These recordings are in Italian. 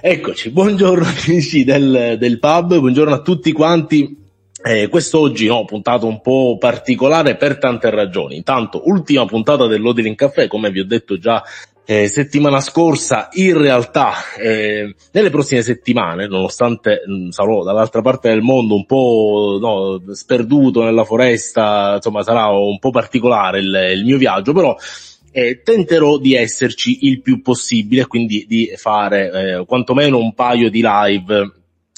Eccoci, buongiorno amici del, del pub, buongiorno a tutti quanti. Eh, quest'oggi no, puntato un po' particolare per tante ragioni. Intanto, ultima puntata dell'Odilin Caffè, come vi ho detto già eh, settimana scorsa, in realtà eh, nelle prossime settimane, nonostante mh, mm, sarò dall'altra parte del mondo un po' no, sperduto nella foresta, insomma sarà un po' particolare il, il mio viaggio, però eh, tenterò di esserci il più possibile, quindi di fare eh, quantomeno un paio di live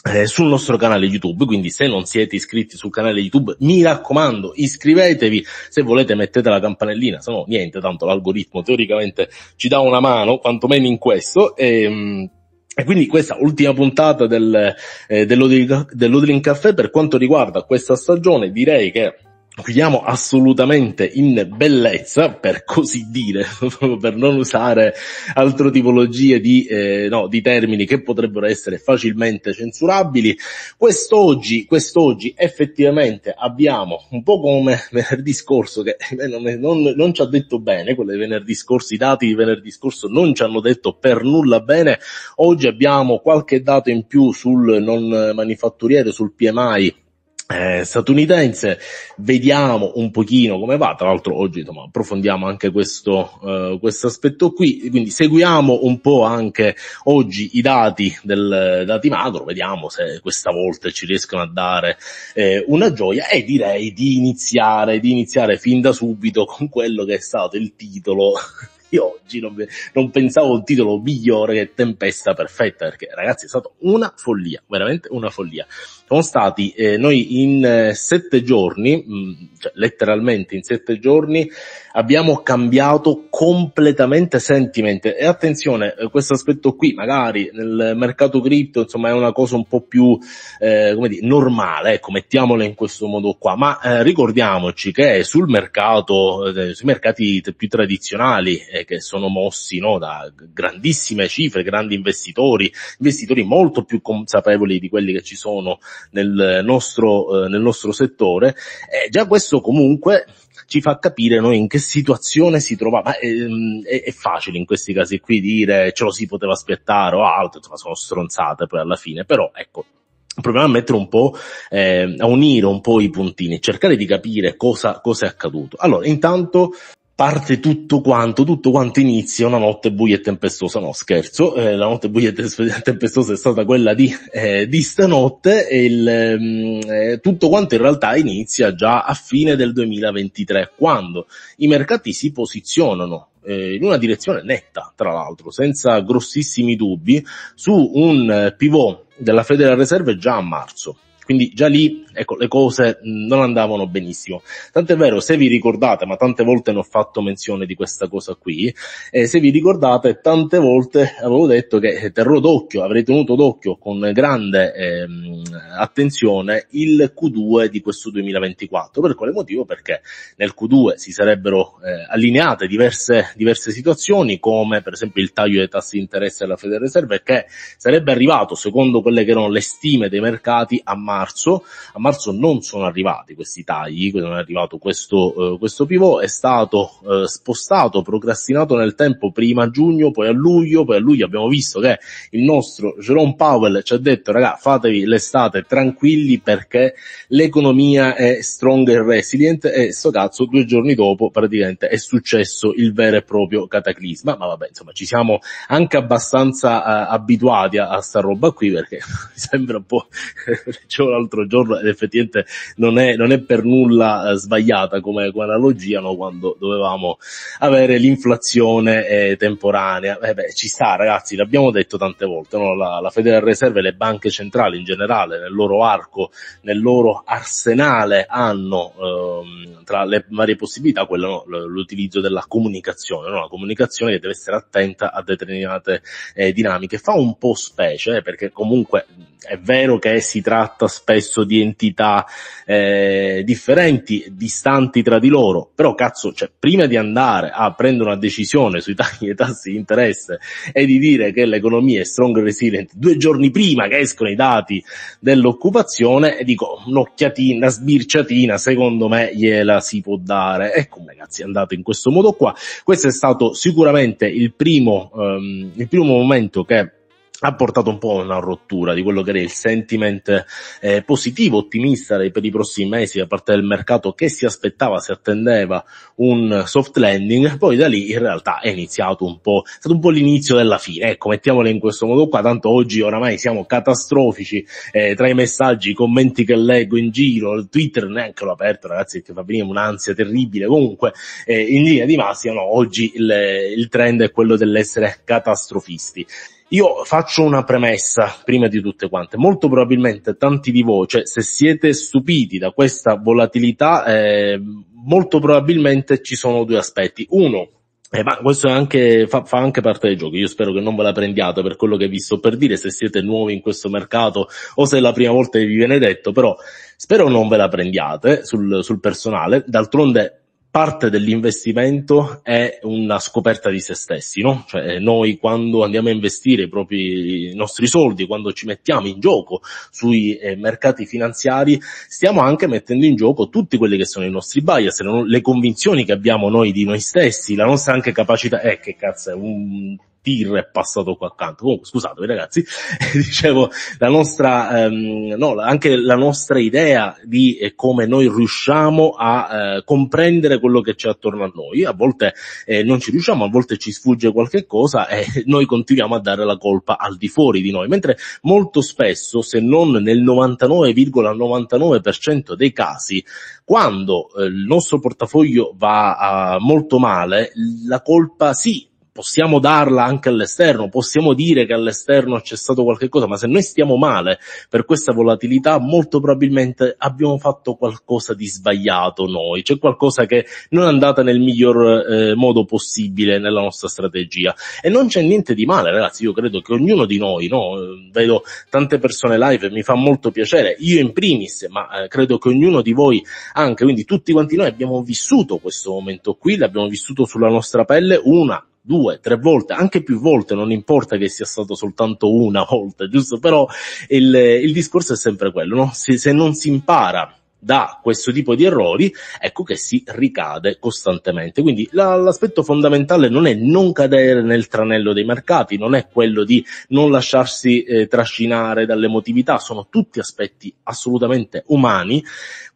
eh, sul nostro canale YouTube, quindi se non siete iscritti sul canale YouTube, mi raccomando, iscrivetevi, se volete mettete la campanellina, se no niente, tanto l'algoritmo teoricamente ci dà una mano, quantomeno in questo, e, ehm, e quindi questa ultima puntata del, eh, dell'Odrin Caffè per quanto riguarda questa stagione, direi che Guidiamo assolutamente in bellezza, per così dire, per non usare altre tipologie di, eh, no, di termini che potrebbero essere facilmente censurabili. Quest'oggi, quest'oggi effettivamente abbiamo, un po' come venerdì scorso, che eh, non, non, non ci ha detto bene, quello venerdì scorso, i dati di venerdì scorso non ci hanno detto per nulla bene, oggi abbiamo qualche dato in più sul non manifatturiero, sul PMI eh, statunitense, vediamo un pochino come va, tra l'altro oggi insomma, approfondiamo anche questo eh, aspetto qui, quindi seguiamo un po' anche oggi i dati del eh, dati macro, vediamo se questa volta ci riescono a dare eh, una gioia e direi di iniziare, di iniziare fin da subito con quello che è stato il titolo io oggi non, non pensavo a un titolo migliore che Tempesta Perfetta, perché ragazzi è stata una follia, veramente una follia sono stati eh, noi in eh, sette giorni, mh, mm, cioè, letteralmente in sette giorni, abbiamo cambiato completamente sentiment. E attenzione, eh, questo aspetto qui, magari nel mercato cripto, insomma, è una cosa un po' più eh, come dire, normale, ecco, mettiamola in questo modo qua. Ma eh, ricordiamoci che sul mercato, eh, sui mercati più tradizionali, che sono mossi no, da grandissime cifre, grandi investitori, investitori molto più consapevoli di quelli che ci sono nel nostro, eh, nel nostro settore. Eh, già questo comunque ci fa capire noi in che situazione si trovava. Ehm, è, è, facile in questi casi qui dire ce lo si poteva aspettare o altro, insomma sono stronzate poi alla fine, però ecco, proviamo a mettere un po', eh, a unire un po' i puntini, cercare di capire cosa, cosa è accaduto. Allora, intanto parte tutto quanto, tutto quanto inizia una notte buia e tempestosa, no scherzo, eh, la notte buia e tempestosa è stata quella di, eh, di stanotte e il, ehm, eh, tutto quanto in realtà inizia già a fine del 2023, quando i mercati si posizionano eh, in una direzione netta, tra l'altro, senza grossissimi dubbi, su un eh, pivot della Federal Reserve già a marzo. Quindi già lì, ecco, le cose mm, non andavano benissimo. Tant'è vero, se vi ricordate, ma tante volte ne ho fatto menzione di questa cosa qui, eh, se vi ricordate, tante volte avevo detto che eh, terrò d'occhio, avrei tenuto d'occhio con grande eh, attenzione il Q2 di questo 2024. Per quale motivo? Perché nel Q2 si sarebbero eh, allineate diverse, diverse situazioni, come per esempio il taglio dei tassi di interesse alla Federal Reserve, che sarebbe arrivato, secondo quelle che erano le stime dei mercati, a marzo marzo, a marzo non sono arrivati questi tagli, non è arrivato questo, eh, questo pivot, è stato eh, spostato, procrastinato nel tempo prima a giugno, poi a luglio, poi a luglio abbiamo visto che il nostro Jerome Powell ci ha detto raga fatevi l'estate tranquilli perché l'economia è strong e resilient e sto cazzo due giorni dopo praticamente è successo il vero e proprio cataclisma, ma vabbè insomma ci siamo anche abbastanza eh, abituati a, a sta roba qui perché sembra un po' cioè, dicevo l'altro giorno ed effettivamente non è, non è per nulla eh, sbagliata come, come analogia no? quando dovevamo avere l'inflazione eh, temporanea. Eh beh, ci sta ragazzi, l'abbiamo detto tante volte, no? la, la Federal Reserve e le banche centrali in generale nel loro arco, nel loro arsenale hanno ehm, tra le varie possibilità quello, no? l'utilizzo della comunicazione, no? la comunicazione che deve essere attenta a determinate eh, dinamiche. Fa un po' specie eh, perché comunque è vero che si tratta spesso di entità eh, differenti, distanti tra di loro, però cazzo, cioè, prima di andare a prendere una decisione sui tagli dei tassi di interesse e di dire che l'economia è strong resilient due giorni prima che escono i dati dell'occupazione, dico un'occhiatina, una sbirciatina, secondo me gliela si può dare. Ecco, ragazzi, è andato in questo modo qua. Questo è stato sicuramente il primo, ehm, il primo momento che ha portato un po' a una rottura di quello che era il sentiment eh, positivo, ottimista per i prossimi mesi da parte del mercato che si aspettava, si attendeva un soft landing, poi da lì in realtà è iniziato un po', è stato un po' l'inizio della fine, ecco, mettiamole in questo modo qua, tanto oggi oramai siamo catastrofici, eh, tra i messaggi, i commenti che leggo in giro, il Twitter neanche l'ho aperto ragazzi che fa venire un'ansia terribile, comunque eh, in linea di massima no, oggi il, il trend è quello dell'essere catastrofisti. Io faccio una premessa prima di tutte quante. Molto probabilmente tanti di voi, cioè, se siete stupiti da questa volatilità, eh, molto probabilmente ci sono due aspetti. Uno, eh, ma questo anche, fa, fa, anche parte del gioco. Io spero che non ve la prendiate per quello che vi sto per dire, se siete nuovi in questo mercato o se è la prima volta che vi viene detto, però spero non ve la prendiate sul, sul personale. D'altronde parte dell'investimento è una scoperta di se stessi, no? Cioè eh, noi quando andiamo a investire i, propri, i nostri soldi, quando ci mettiamo in gioco sui eh, mercati finanziari, stiamo anche mettendo in gioco tutti quelli che sono i nostri bias, le convinzioni che abbiamo noi di noi stessi, la nostra anche capacità, eh che cazzo è un tir è passato qua accanto. Comunque, scusatemi ragazzi, dicevo, la nostra, ehm, no, anche la nostra idea di eh, come noi riusciamo a eh, comprendere quello che c'è attorno a noi, a volte eh, non ci riusciamo, a volte ci sfugge qualche cosa e noi continuiamo a dare la colpa al di fuori di noi, mentre molto spesso, se non nel 99,99% dei casi, quando eh, il nostro portafoglio va ah, molto male, la colpa sì, possiamo darla anche all'esterno, possiamo dire che all'esterno c'è stato qualche cosa, ma se noi stiamo male per questa volatilità, molto probabilmente abbiamo fatto qualcosa di sbagliato noi, c'è cioè qualcosa che non è andata nel miglior eh, modo possibile nella nostra strategia. E non c'è niente di male, ragazzi, io credo che ognuno di noi, no? Vedo tante persone live e mi fa molto piacere, io in primis, ma eh, credo che ognuno di voi anche, quindi tutti quanti noi abbiamo vissuto questo momento qui, l'abbiamo vissuto sulla nostra pelle, una due, tre volte, anche più volte, non importa che sia stato soltanto una volta, giusto? Però il, il discorso è sempre quello, no? se, se non si impara da questo tipo di errori, ecco che si ricade costantemente. Quindi la, l'aspetto fondamentale non è non cadere nel tranello dei mercati, non è quello di non lasciarsi eh, trascinare dall'emotività, sono tutti aspetti assolutamente umani,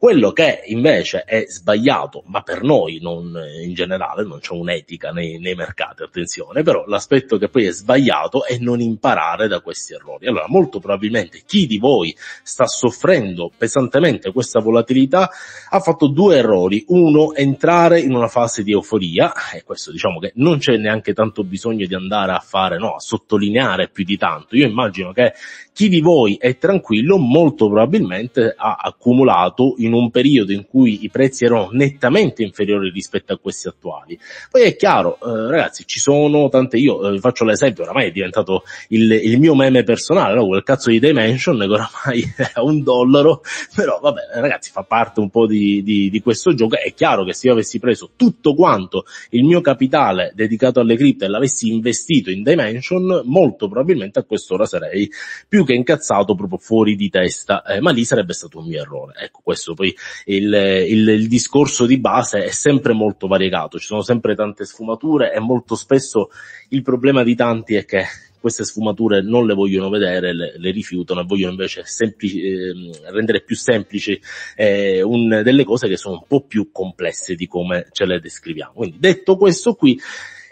quello che invece è sbagliato, ma per noi non, in generale non c'è un'etica nei, nei mercati, attenzione, però l'aspetto che poi è sbagliato è non imparare da questi errori. Allora, molto probabilmente chi di voi sta soffrendo pesantemente questa volatilità ha fatto due errori. Uno, entrare in una fase di euforia, e questo diciamo che non c'è neanche tanto bisogno di andare a fare, no, a sottolineare più di tanto. Io immagino che chi di voi è tranquillo molto probabilmente ha accumulato in in un periodo in cui i prezzi erano nettamente inferiori rispetto a questi attuali. Poi è chiaro, eh, ragazzi, ci sono tante, io eh, faccio l'esempio, oramai è diventato il, il mio meme personale, no? quel cazzo di Dimension che oramai è un dollaro, però vabbè, ragazzi, fa parte un po' di, di, di questo gioco. È chiaro che se io avessi preso tutto quanto il mio capitale dedicato alle cripto e l'avessi investito in Dimension, molto probabilmente a quest'ora sarei più che incazzato proprio fuori di testa, eh, ma lì sarebbe stato un mio errore. Ecco, questo poi il, il, il discorso di base è sempre molto variegato, ci sono sempre tante sfumature e molto spesso il problema di tanti è che queste sfumature non le vogliono vedere, le, le rifiutano e vogliono invece semplici, eh, rendere più semplici eh, un, delle cose che sono un po' più complesse di come ce le descriviamo. Quindi detto questo qui,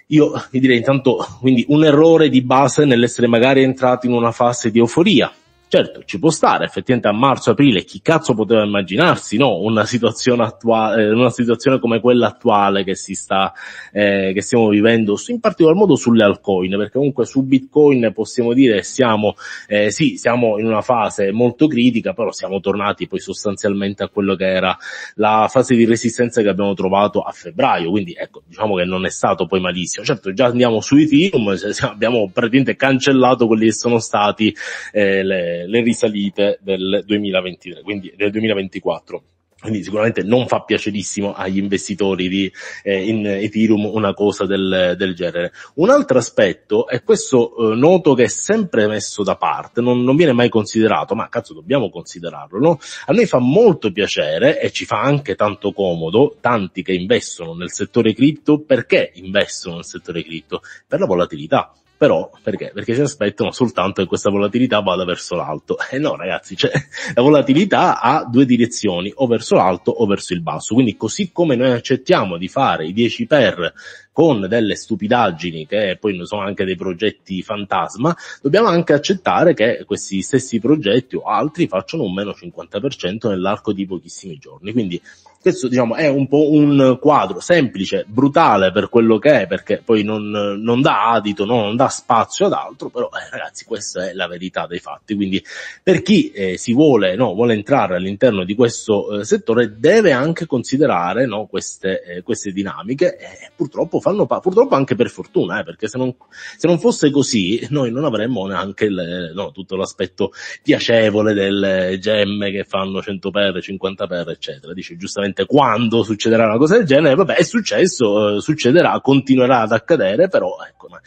io vi direi intanto quindi un errore di base nell'essere magari entrati in una fase di euforia, Certo, ci può stare, effettivamente a marzo-aprile chi cazzo poteva immaginarsi, no? Una situazione attuale, eh, una situazione come quella attuale che si sta, eh, che stiamo vivendo, in particolar modo sulle altcoin, perché comunque su Bitcoin possiamo dire siamo, eh, sì, siamo in una fase molto critica, però siamo tornati poi sostanzialmente a quello che era la fase di resistenza che abbiamo trovato a febbraio, quindi ecco, diciamo che non è stato poi malissimo. Certo, già andiamo su Ethereum, abbiamo praticamente cancellato quelli che sono stati, eh, le, le, risalite del 2023, quindi del 2024 quindi sicuramente non fa piacerissimo agli investitori di eh, in Ethereum una cosa del, del, genere. Un altro aspetto, è questo eh, noto che è sempre messo da parte, non, non, viene mai considerato, ma cazzo dobbiamo considerarlo, no? A noi fa molto piacere e ci fa anche tanto comodo tanti che investono nel settore cripto, perché investono nel settore cripto? Per la volatilità però perché? Perché si aspettano soltanto che questa volatilità vada verso l'alto. E eh no, ragazzi, cioè, la volatilità ha due direzioni, o verso l'alto o verso il basso. Quindi così come noi accettiamo di fare i 10 per con delle stupidaggini che poi sono anche dei progetti fantasma, dobbiamo anche accettare che questi stessi progetti o altri facciano un meno 50% nell'arco di pochissimi giorni. Quindi questo diciamo è un po' un quadro semplice, brutale per quello che è, perché poi non, non dà adito, no? non dà spazio ad altro, però eh, ragazzi questa è la verità dei fatti. Quindi per chi eh, si vuole, no, vuole entrare all'interno di questo eh, settore deve anche considerare no, queste, eh, queste dinamiche e purtroppo fanno pa- purtroppo anche per fortuna, eh, perché se non, se non, fosse così noi non avremmo neanche le, no, tutto l'aspetto piacevole delle gemme che fanno 100 per, 50 per, eccetera. Dice giustamente quando succederà una cosa del genere, vabbè è successo, eh, succederà, continuerà ad accadere, però ecco, ma,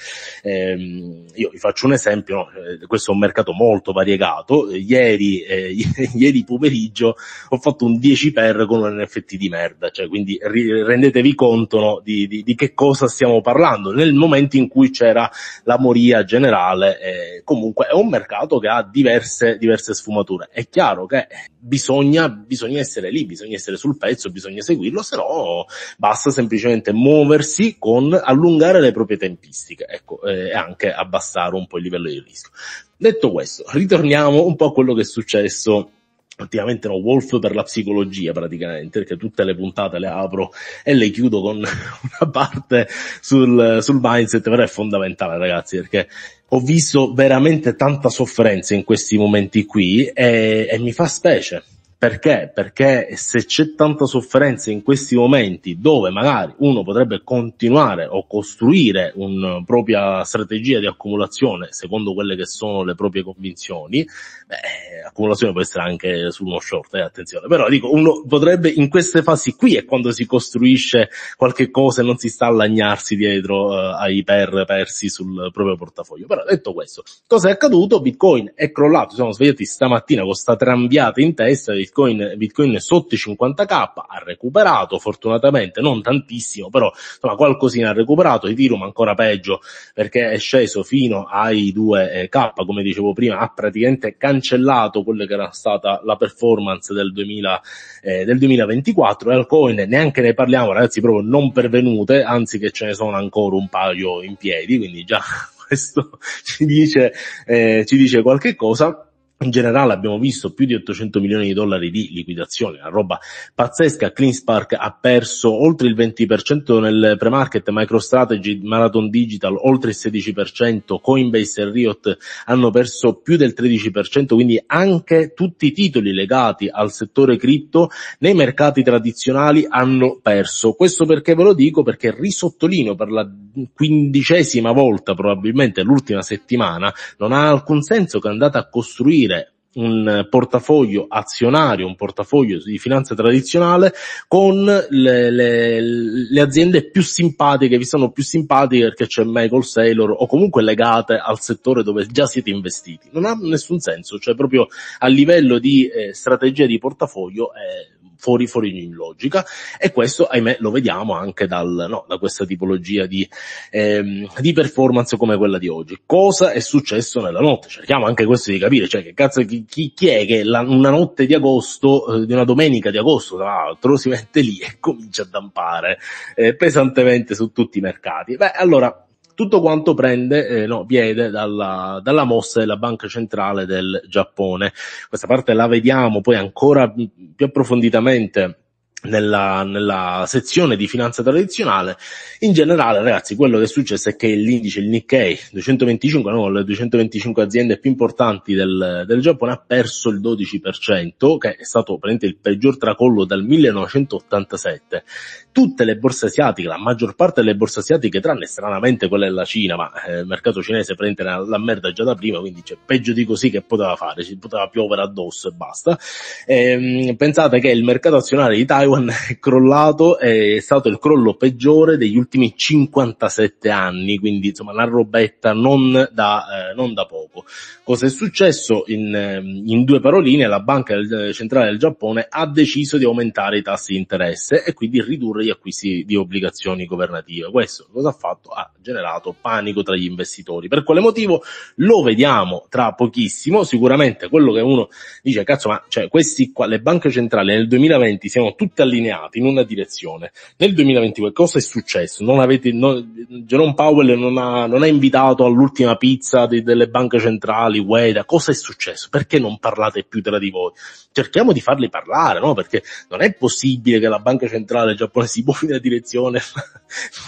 ehm, io vi faccio un esempio, no? Eh, questo è un mercato molto variegato, ieri, eh, ieri pomeriggio ho fatto un 10 per con un NFT di merda, cioè quindi rendetevi conto no, di, di, di che cosa cosa stiamo parlando, nel momento in cui c'era la moria generale, eh, comunque è un mercato che ha diverse, diverse sfumature. È chiaro che bisogna, bisogna essere lì, bisogna essere sul pezzo, bisogna seguirlo, se no basta semplicemente muoversi con allungare le proprie tempistiche, ecco, eh, e anche abbassare un po' il livello di rischio. Detto questo, ritorniamo un po' a quello che è successo praticamente no, Wolf per la psicologia praticamente, perché tutte le puntate le apro e le chiudo con una parte sul, sul mindset, però è fondamentale ragazzi, perché ho visto veramente tanta sofferenza in questi momenti qui e, e mi fa specie, perché? Perché se c'è tanta sofferenza in questi momenti dove magari uno potrebbe continuare o costruire una eh, propria strategia di accumulazione secondo quelle che sono le proprie convinzioni, beh, accumulazione può essere anche su uno short, eh, attenzione, però dico, uno potrebbe in queste fasi qui è quando si costruisce qualche cosa e non si sta a lagnarsi dietro eh, ai per persi sul proprio portafoglio. Però detto questo, cosa è accaduto? Bitcoin è crollato, siamo svegliati stamattina con sta trambiata in testa Bitcoin, Bitcoin sotto i 50k, ha recuperato fortunatamente, non tantissimo, però insomma qualcosina ha recuperato, Ethereum ancora peggio perché è sceso fino ai 2k, come dicevo prima, ha praticamente cancellato quella che era stata la performance del, 2000, eh, del 2024 e altcoin neanche ne parliamo ragazzi, proprio non pervenute, anzi che ce ne sono ancora un paio in piedi, quindi già questo ci dice, eh, ci dice qualche cosa in generale abbiamo visto più di 800 milioni di dollari di liquidazione, una roba pazzesca. CleanSpark ha perso oltre il 20% nel pre-market, MicroStrategy, Marathon Digital oltre il 16%, Coinbase e Riot hanno perso più del 13%, quindi anche tutti i titoli legati al settore cripto nei mercati tradizionali hanno perso. Questo perché ve lo dico? Perché risottolino per la quindicesima volta, probabilmente l'ultima settimana, non ha alcun senso che andate a costruire un portafoglio azionario, un portafoglio di finanza tradizionale con le, le, le aziende più simpatiche, vi sono più simpatiche perché c'è Michael Saylor o comunque legate al settore dove già siete investiti. Non ha nessun senso, cioè proprio a livello di eh, strategia di portafoglio è eh, fuori fuori ogni logica e questo ahimè lo vediamo anche dal, no, da questa tipologia di, ehm, di performance come quella di oggi. Cosa è successo nella notte? Cerchiamo anche questo di capire, cioè che cazzo chi, chi, è che la, una notte di agosto, eh, di una domenica di agosto tra l'altro, si mette lì e comincia a dampare eh, pesantemente su tutti i mercati. Beh, allora tutto quanto prende eh, no, piede dalla, dalla mossa della Banca Centrale del Giappone. Questa parte la vediamo poi ancora più approfonditamente nella, nella sezione di finanza tradizionale. In generale, ragazzi, quello che è successo è che l'indice, il Nikkei 225, no, le 225 aziende più importanti del, del Giappone ha perso il 12%, che è stato praticamente il peggior tracollo dal 1987. Tutte le borse asiatiche, la maggior parte delle borse asiatiche, tranne stranamente quella della Cina, ma eh, il mercato cinese prende la, la merda già da prima, quindi c'è peggio di così che poteva fare, ci poteva piovere addosso e basta. E, ehm, pensate che il mercato azionario di Taiwan Taiwan è crollato, è stato il crollo peggiore degli ultimi 57 anni, quindi insomma una robetta non da, eh, non da poco. Cosa è successo? In, ehm, in due paroline la Banca del, eh, Centrale del Giappone ha deciso di aumentare i tassi di interesse e quindi ridurre gli acquisti di obbligazioni governative. Questo cosa ha fatto? Ha generato panico tra gli investitori. Per quale motivo? Lo vediamo tra pochissimo, sicuramente quello che uno dice, cazzo ma cioè, questi qua, le banche centrali nel 2020 siano tutte tutti allineati in una direzione. Nel 2022 cosa è successo? Non avete, non, Jerome Powell non ha, non ha invitato all'ultima pizza di, delle banche centrali, Ueda, cosa è successo? Perché non parlate più tra di voi? Cerchiamo di farli parlare, no? Perché non è possibile che la banca centrale giapponese si muovi in una direzione,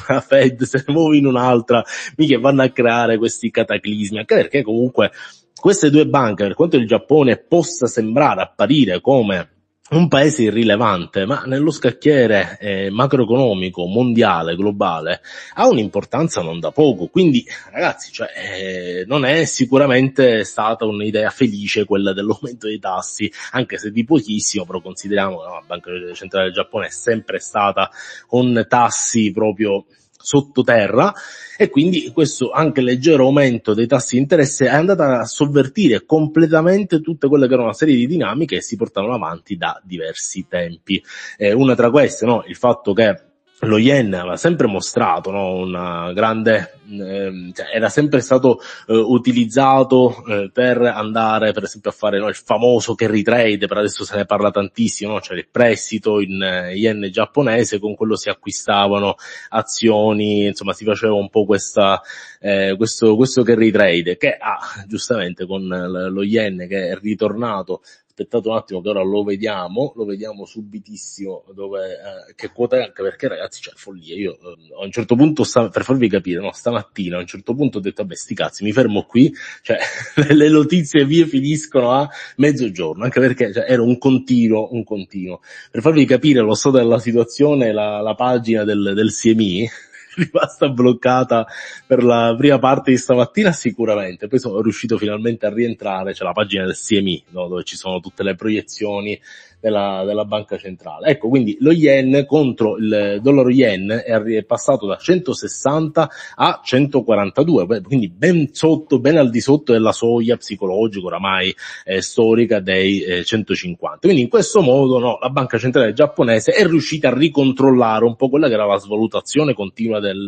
la Fed se ne muove in un'altra, mica vanno a creare questi cataclismi, anche perché comunque queste due banche, per quanto il Giappone possa sembrare apparire come un paese irrilevante, ma nello scacchiere eh, macroeconomico, mondiale, globale, ha un'importanza non da poco. Quindi, ragazzi, cioè, eh, non è sicuramente stata un'idea felice quella dell'aumento dei tassi, anche se di pochissimo, però consideriamo che no, la Banca Centrale del Giappone è sempre stata con tassi proprio sottoterra e quindi questo anche leggero aumento dei tassi di interesse è andato a sovvertire completamente tutte quelle che erano una serie di dinamiche che si portavano avanti da diversi tempi. Eh, una tra queste, no, il fatto che lo Yen aveva sempre mostrato no? una grande, ehm, cioè era sempre stato eh, utilizzato eh, per andare per esempio a fare no, il famoso carry trade, per adesso se ne parla tantissimo, no? cioè il prestito in eh, yen giapponese, con quello si acquistavano azioni, insomma si faceva un po' questa, eh, questo, questo carry trade che ha ah, giustamente con eh, lo Yen che è ritornato aspettate un attimo che ora lo vediamo, lo vediamo subitissimo dove, eh, che quota è anche perché ragazzi c'è follia. Io eh, a un certo punto, sta, per farvi capire, no, stamattina a un certo punto ho detto vabbè sti cazzi mi fermo qui, cioè le notizie vie finiscono a mezzogiorno, anche perché cioè, era un continuo, un continuo. Per farvi capire lo so della situazione, la, la pagina del, del CMI rimasta bloccata per la prima parte di stamattina sicuramente, poi sono riuscito finalmente a rientrare, c'è la pagina del CMI no? dove ci sono tutte le proiezioni della, della banca centrale. Ecco, quindi lo yen contro il dollaro yen è passato da 160 a 142, quindi ben sotto, ben al di sotto della soglia psicologica oramai eh, storica dei eh, 150. Quindi in questo modo no, la banca centrale giapponese è riuscita a ricontrollare un po' quella che era la svalutazione continua del,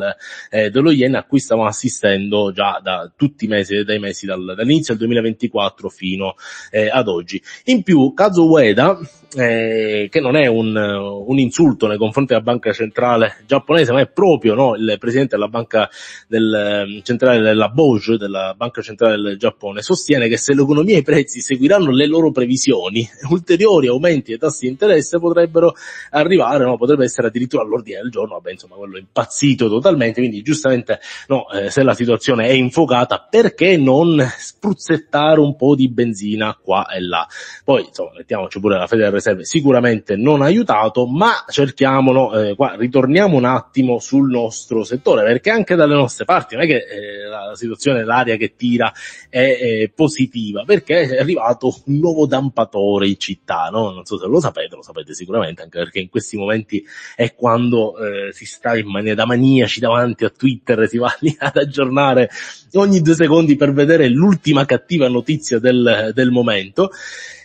eh, dello yen a cui stavamo assistendo già da tutti i mesi, dai mesi dal, dall'inizio del 2024 fino eh, ad oggi. In più, Kazuo Ueda eh, che non è un, un, insulto nei confronti della banca centrale giapponese, ma è proprio no, il presidente della banca del, ehm, centrale della BOJ, della banca centrale del Giappone, sostiene che se l'economia e i prezzi seguiranno le loro previsioni, ulteriori aumenti dei tassi di interesse potrebbero arrivare, no, potrebbe essere addirittura all'ordine del giorno, vabbè, insomma, quello impazzito totalmente, quindi giustamente no, eh, se la situazione è infuocata, perché non spruzzettare un po' di benzina qua e là? Poi, insomma, mettiamoci pure la fede del serve sicuramente non ha aiutato, ma cerchiamolo, eh, qua ritorniamo un attimo sul nostro settore, perché anche dalle nostre parti non è che eh, la situazione, l'aria che tira è, è, positiva, perché è arrivato un nuovo dampatore in città, no? non so se lo sapete, lo sapete sicuramente, anche perché in questi momenti è quando eh, si sta in maniera da maniaci davanti a Twitter, e si va lì ad aggiornare ogni due secondi per vedere l'ultima cattiva notizia del, del momento.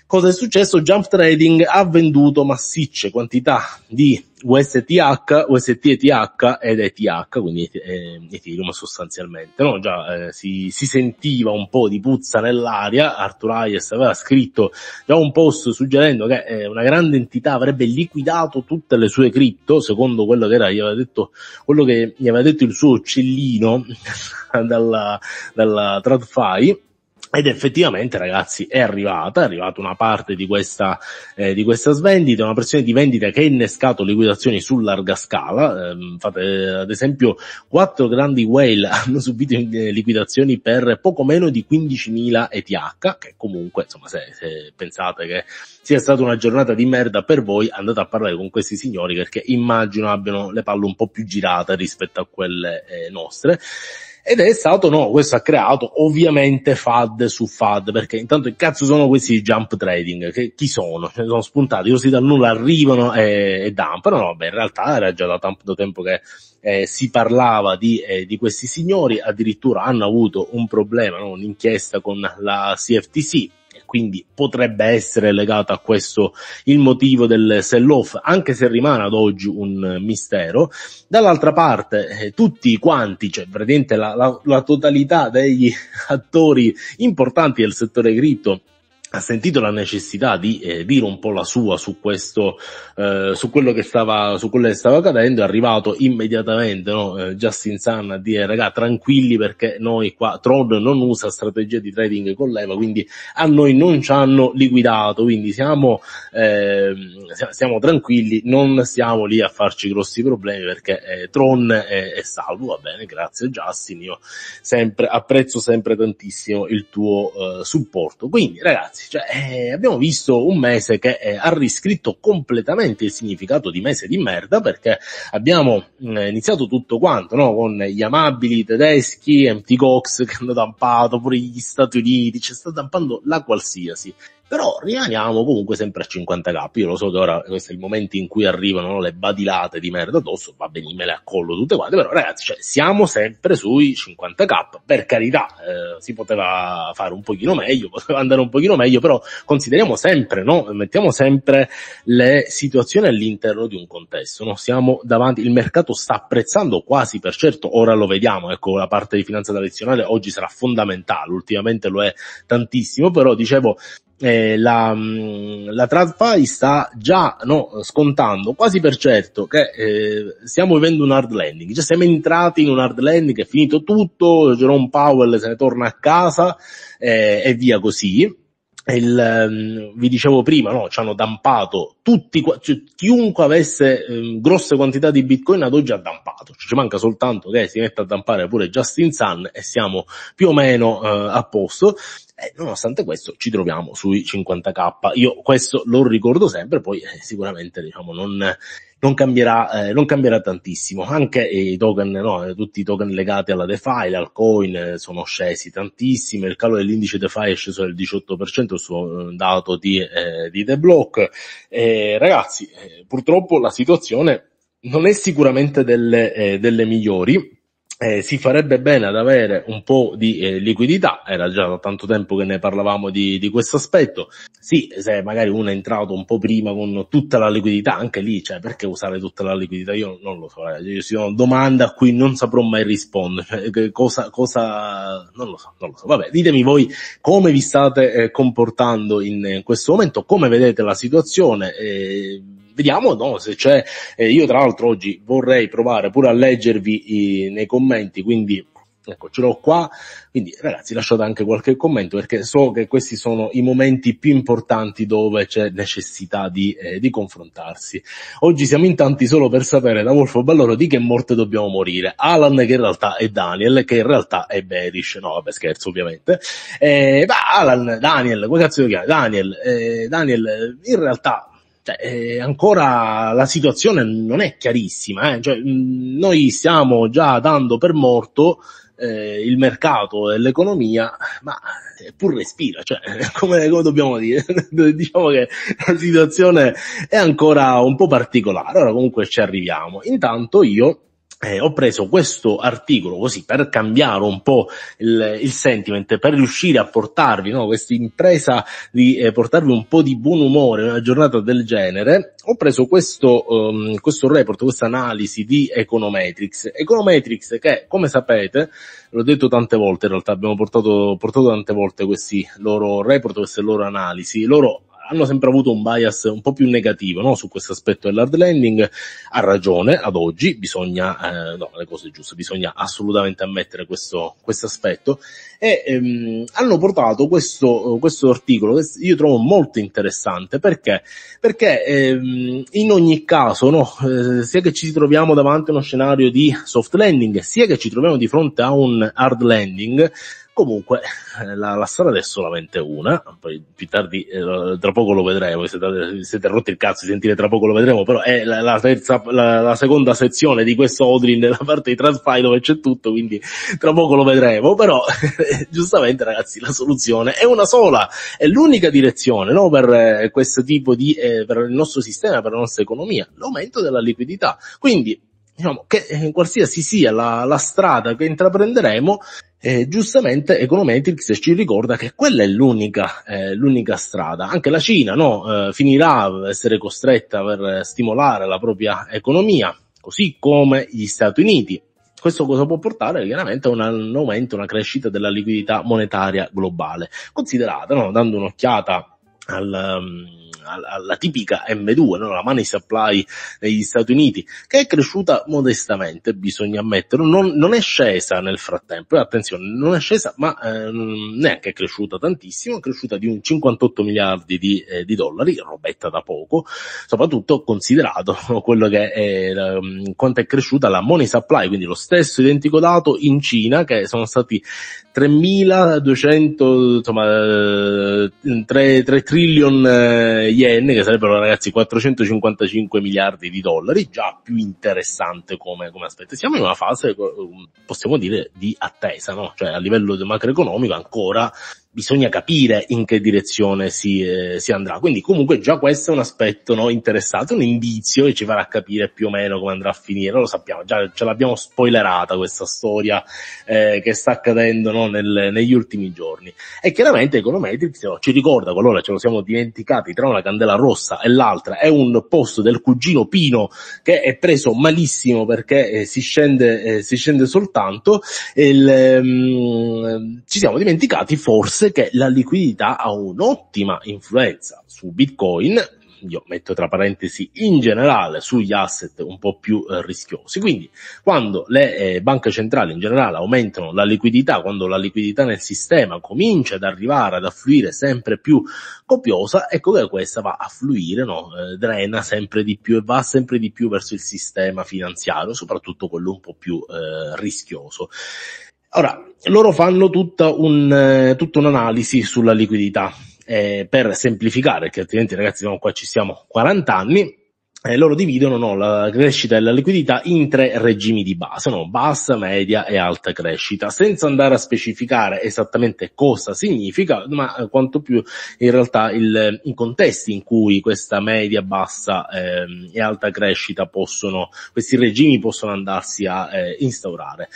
Cosa è successo? Jump Trading ha venduto massicce quantità di USTH, USTETH ed ETH, quindi eh, Ethereum sostanzialmente, no? Già eh, si, si, sentiva un po' di puzza nell'aria, Arthur Hayes aveva scritto già un post suggerendo che eh, una grande entità avrebbe liquidato tutte le sue cripto, secondo quello che era, gli aveva detto, quello che gli aveva detto il suo uccellino dalla, dalla TradFi, ed effettivamente, ragazzi, è arrivata, è arrivata una parte di questa, eh, di questa svendita, una pressione di vendita che ha innescato liquidazioni su larga scala. Eh, fate, eh, ad esempio, quattro grandi whale hanno subito eh, liquidazioni per poco meno di 15.000 ETH, che comunque, insomma, se, se pensate che sia stata una giornata di merda per voi, andate a parlare con questi signori perché immagino abbiano le palle un po' più girate rispetto a quelle eh, nostre. Ed è stato no, questo ha creato ovviamente FAD su FAD, perché intanto che cazzo sono questi jump trading? Che, chi sono? Cioè, sono spuntati così da nulla, arrivano e, e dumpano. No, beh, in realtà era già da tanto tempo che eh, si parlava di, eh, di, questi signori, addirittura hanno avuto un problema, no? un'inchiesta con la CFTC quindi potrebbe essere legato a questo il motivo del sell-off, anche se rimane ad oggi un mistero. Dall'altra parte, eh, tutti quanti, cioè praticamente la, la, la totalità degli attori importanti del settore cripto ha sentito la necessità di eh, dire un po' la sua su questo, eh, su quello che stava, su quello che stava accadendo, è arrivato immediatamente, no? Eh, Justin Sun a dire, raga, tranquilli perché noi qua, Tron non usa strategia di trading con leva, quindi a noi non ci hanno liquidato, quindi siamo, eh, siamo tranquilli, non siamo lì a farci grossi problemi perché eh, Tron è, è salvo, va bene, grazie Justin, io sempre, apprezzo sempre tantissimo il tuo eh, supporto. Quindi, ragazzi, ragazzi, cioè, eh, abbiamo visto un mese che eh, ha riscritto completamente il significato di mese di merda perché abbiamo eh, iniziato tutto quanto, no? Con gli amabili tedeschi, MT Gox che hanno tampato, pure gli Stati Uniti, c'è cioè, sta tampando la qualsiasi però rimaniamo comunque sempre a 50k. Io lo so che ora questo è il momento in cui arrivano no, le badilate di merda addosso, va bene, me le accollo tutte quante, però ragazzi, cioè, siamo sempre sui 50k, per carità, eh, si poteva fare un pochino meglio, poteva andare un pochino meglio, però consideriamo sempre, no? Mettiamo sempre le situazioni all'interno di un contesto, no? Siamo davanti, il mercato sta apprezzando quasi per certo, ora lo vediamo, ecco, la parte di finanza tradizionale oggi sarà fondamentale, ultimamente lo è tantissimo, però dicevo, eh, la, mm, la TradFi sta già no, scontando quasi per certo che eh, stiamo vivendo un hard landing, cioè siamo entrati in un hard landing, è finito tutto, Jerome Powell se ne torna a casa eh, e via così. Il, mm, vi dicevo prima, no, ci hanno dampato tutti, cioè, chiunque avesse eh, grosse quantità di bitcoin ad oggi ha dampato, cioè, ci manca soltanto che si metta a dampare pure Justin Sun e siamo più o meno eh, a posto eh, nonostante questo ci troviamo sui 50k. Io questo lo ricordo sempre, poi eh, sicuramente diciamo non, non cambierà, eh, non cambierà tantissimo. Anche i token, no, tutti i token legati alla DeFi, al l'alcoin eh, sono scesi tantissimo, il calo dell'indice DeFi è sceso del 18% su un dato di, eh, di The Block. Eh, ragazzi, eh, purtroppo la situazione non è sicuramente delle, eh, delle migliori, eh, si farebbe bene ad avere un po' di eh, liquidità, era già da tanto tempo che ne parlavamo di, di questo aspetto, sì, se magari uno è entrato un po' prima con tutta la liquidità, anche lì, cioè perché usare tutta la liquidità? Io non lo so, ragazzi. Eh, sono domande a cui non saprò mai rispondere, cosa, cosa, non lo so, non lo so, vabbè, ditemi voi come vi state eh, comportando in, in, questo momento, come vedete la situazione, eh, vediamo no, se c'è. eh, io tra l'altro oggi vorrei provare pure a leggervi i, nei commenti, quindi ecco, ce l'ho qua. Quindi ragazzi lasciate anche qualche commento perché so che questi sono i momenti più importanti dove c'è necessità di, eh, di confrontarsi. Oggi siamo in tanti solo per sapere da Wolfo Balloro di che morte dobbiamo morire. Alan che in realtà è Daniel, che in realtà è Berish, no vabbè scherzo ovviamente. Eh, bah, Alan, Daniel, come cazzo lo chiama? Daniel, eh, Daniel in realtà cioè, eh, ancora la situazione non è chiarissima. Eh? Cioè, mh, mm, noi stiamo già dando per morto eh, il mercato e l'economia, ma pur respira, cioè, come, come dobbiamo dire? diciamo che la situazione è ancora un po' particolare, ora comunque ci arriviamo. Intanto io eh, ho preso questo articolo così per cambiare un po' il, il sentiment, per riuscire a portarvi, no, questa impresa di eh, portarvi un po' di buon umore in una giornata del genere, ho preso questo, um, questo report, questa analisi di Econometrics. Econometrics che, come sapete, l'ho detto tante volte in realtà, abbiamo portato, portato tante volte questi loro report, queste loro analisi, loro hanno sempre avuto un bias un po' più negativo no? su questo aspetto dell'hard landing. Ha ragione, ad oggi bisogna, eh, no, le cose giuste, bisogna assolutamente ammettere questo, questo aspetto. E ehm, hanno portato questo, questo articolo che io trovo molto interessante perché? Perché ehm, in ogni caso, no? eh, sia che ci troviamo davanti a uno scenario di soft landing, sia che ci troviamo di fronte a un hard landing, Comunque, eh, la, la, strada è solamente una, poi più tardi, eh, tra poco lo vedremo, se siete, siete rotti il cazzo di sentire tra poco lo vedremo, però è la, la terza, la, la, seconda sezione di questo Odrin, la parte di Transfy dove c'è tutto, quindi tra poco lo vedremo, però giustamente ragazzi la soluzione è una sola, è l'unica direzione no, per eh, questo tipo di, eh, per il nostro sistema, per la nostra economia, l'aumento della liquidità. Quindi, diciamo che in eh, qualsiasi sia la, la strada che intraprenderemo, e giustamente Econometrics ci ricorda che quella è l'unica, eh, l'unica strada. Anche la Cina no, eh, finirà a essere costretta per stimolare la propria economia, così come gli Stati Uniti. Questo cosa può portare? Chiaramente a un aumento, una crescita della liquidità monetaria globale. Considerate, no, dando un'occhiata alla, um, alla, tipica M2, no? la money supply negli Stati Uniti, che è cresciuta modestamente, bisogna ammetterlo, non, non è scesa nel frattempo, eh, attenzione, non è scesa, ma eh, neanche è cresciuta tantissimo, è cresciuta di un 58 miliardi di, eh, di dollari, robetta da poco, soprattutto considerato quello che è, eh, quanto è cresciuta la money supply, quindi lo stesso identico dato in Cina, che sono stati 3.200, insomma, 3, eh, 3 trilioni trillion eh, yen, che sarebbero ragazzi 455 miliardi di dollari, già più interessante come, come aspetto. Siamo in una fase, eh, possiamo dire, di attesa, no? cioè a livello macroeconomico ancora bisogna capire in che direzione si, eh, si andrà. Quindi comunque già questo è un aspetto no, interessante, un indizio che ci farà capire più o meno come andrà a finire. Lo sappiamo, già ce l'abbiamo spoilerata questa storia eh, che sta accadendo no, nel, negli ultimi giorni. E chiaramente Econometrics no, ci ricorda, qualora ce lo siamo dimenticati, tra una candela rossa e l'altra, è un post del cugino Pino che è preso malissimo perché eh, si, scende, eh, si scende soltanto. Il, ehm, ci siamo dimenticati forse Fox che la liquidità ha un'ottima influenza su Bitcoin, io metto tra parentesi in generale sugli asset un po' più eh, rischiosi. Quindi quando le eh, banche centrali in generale aumentano la liquidità, quando la liquidità nel sistema comincia ad arrivare, ad affluire sempre più copiosa, ecco che questa va a fluire, no? eh, drena sempre di più e va sempre di più verso il sistema finanziario, soprattutto quello un po' più eh, rischioso. Ora, loro fanno tutta, un, eh, tutta un'analisi sulla liquidità eh, per semplificare, perché altrimenti ragazzi no, qua ci siamo 40 anni, eh, loro dividono no, la crescita e la liquidità in tre regimi di base, no? bassa, media e alta crescita, senza andare a specificare esattamente cosa significa, ma eh, quanto più in realtà il, i contesti in cui questa media, bassa eh, e alta crescita possono, questi regimi possono andarsi a eh, instaurare.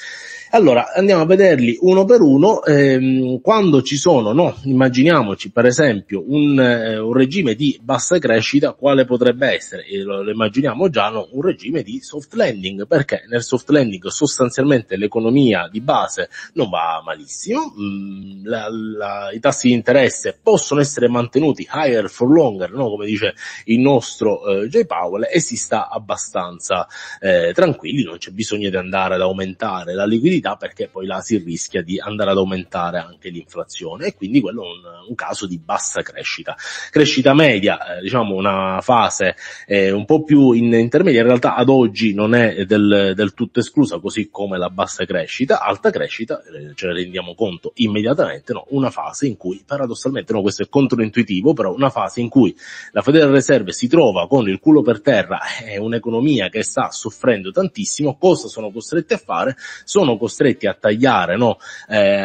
Allora, andiamo a vederli uno per uno. Ehm, quando ci sono, no? immaginiamoci per esempio un, eh, un, regime di bassa crescita, quale potrebbe essere? E lo, lo immaginiamo già, no? un regime di soft landing, perché nel soft landing sostanzialmente l'economia di base non va malissimo, mh, mm, la, la, i tassi di interesse possono essere mantenuti higher for longer, no? come dice il nostro eh, J. Powell, e si sta abbastanza eh, tranquilli, non c'è bisogno di andare ad aumentare la liquidità fiscalità perché poi là si rischia di andare ad aumentare anche l'inflazione e quindi quello è un, un caso di bassa crescita. Crescita media, eh, diciamo una fase eh, un po' più in intermedia, in realtà ad oggi non è del, del tutto esclusa così come la bassa crescita, alta crescita eh, ce ne rendiamo conto immediatamente, no, una fase in cui paradossalmente, no, questo è controintuitivo, però una fase in cui la Federal Reserve si trova con il culo per terra, è un'economia che sta soffrendo tantissimo, cosa sono costrette a fare? Sono costrette costretti a tagliare, no? eh,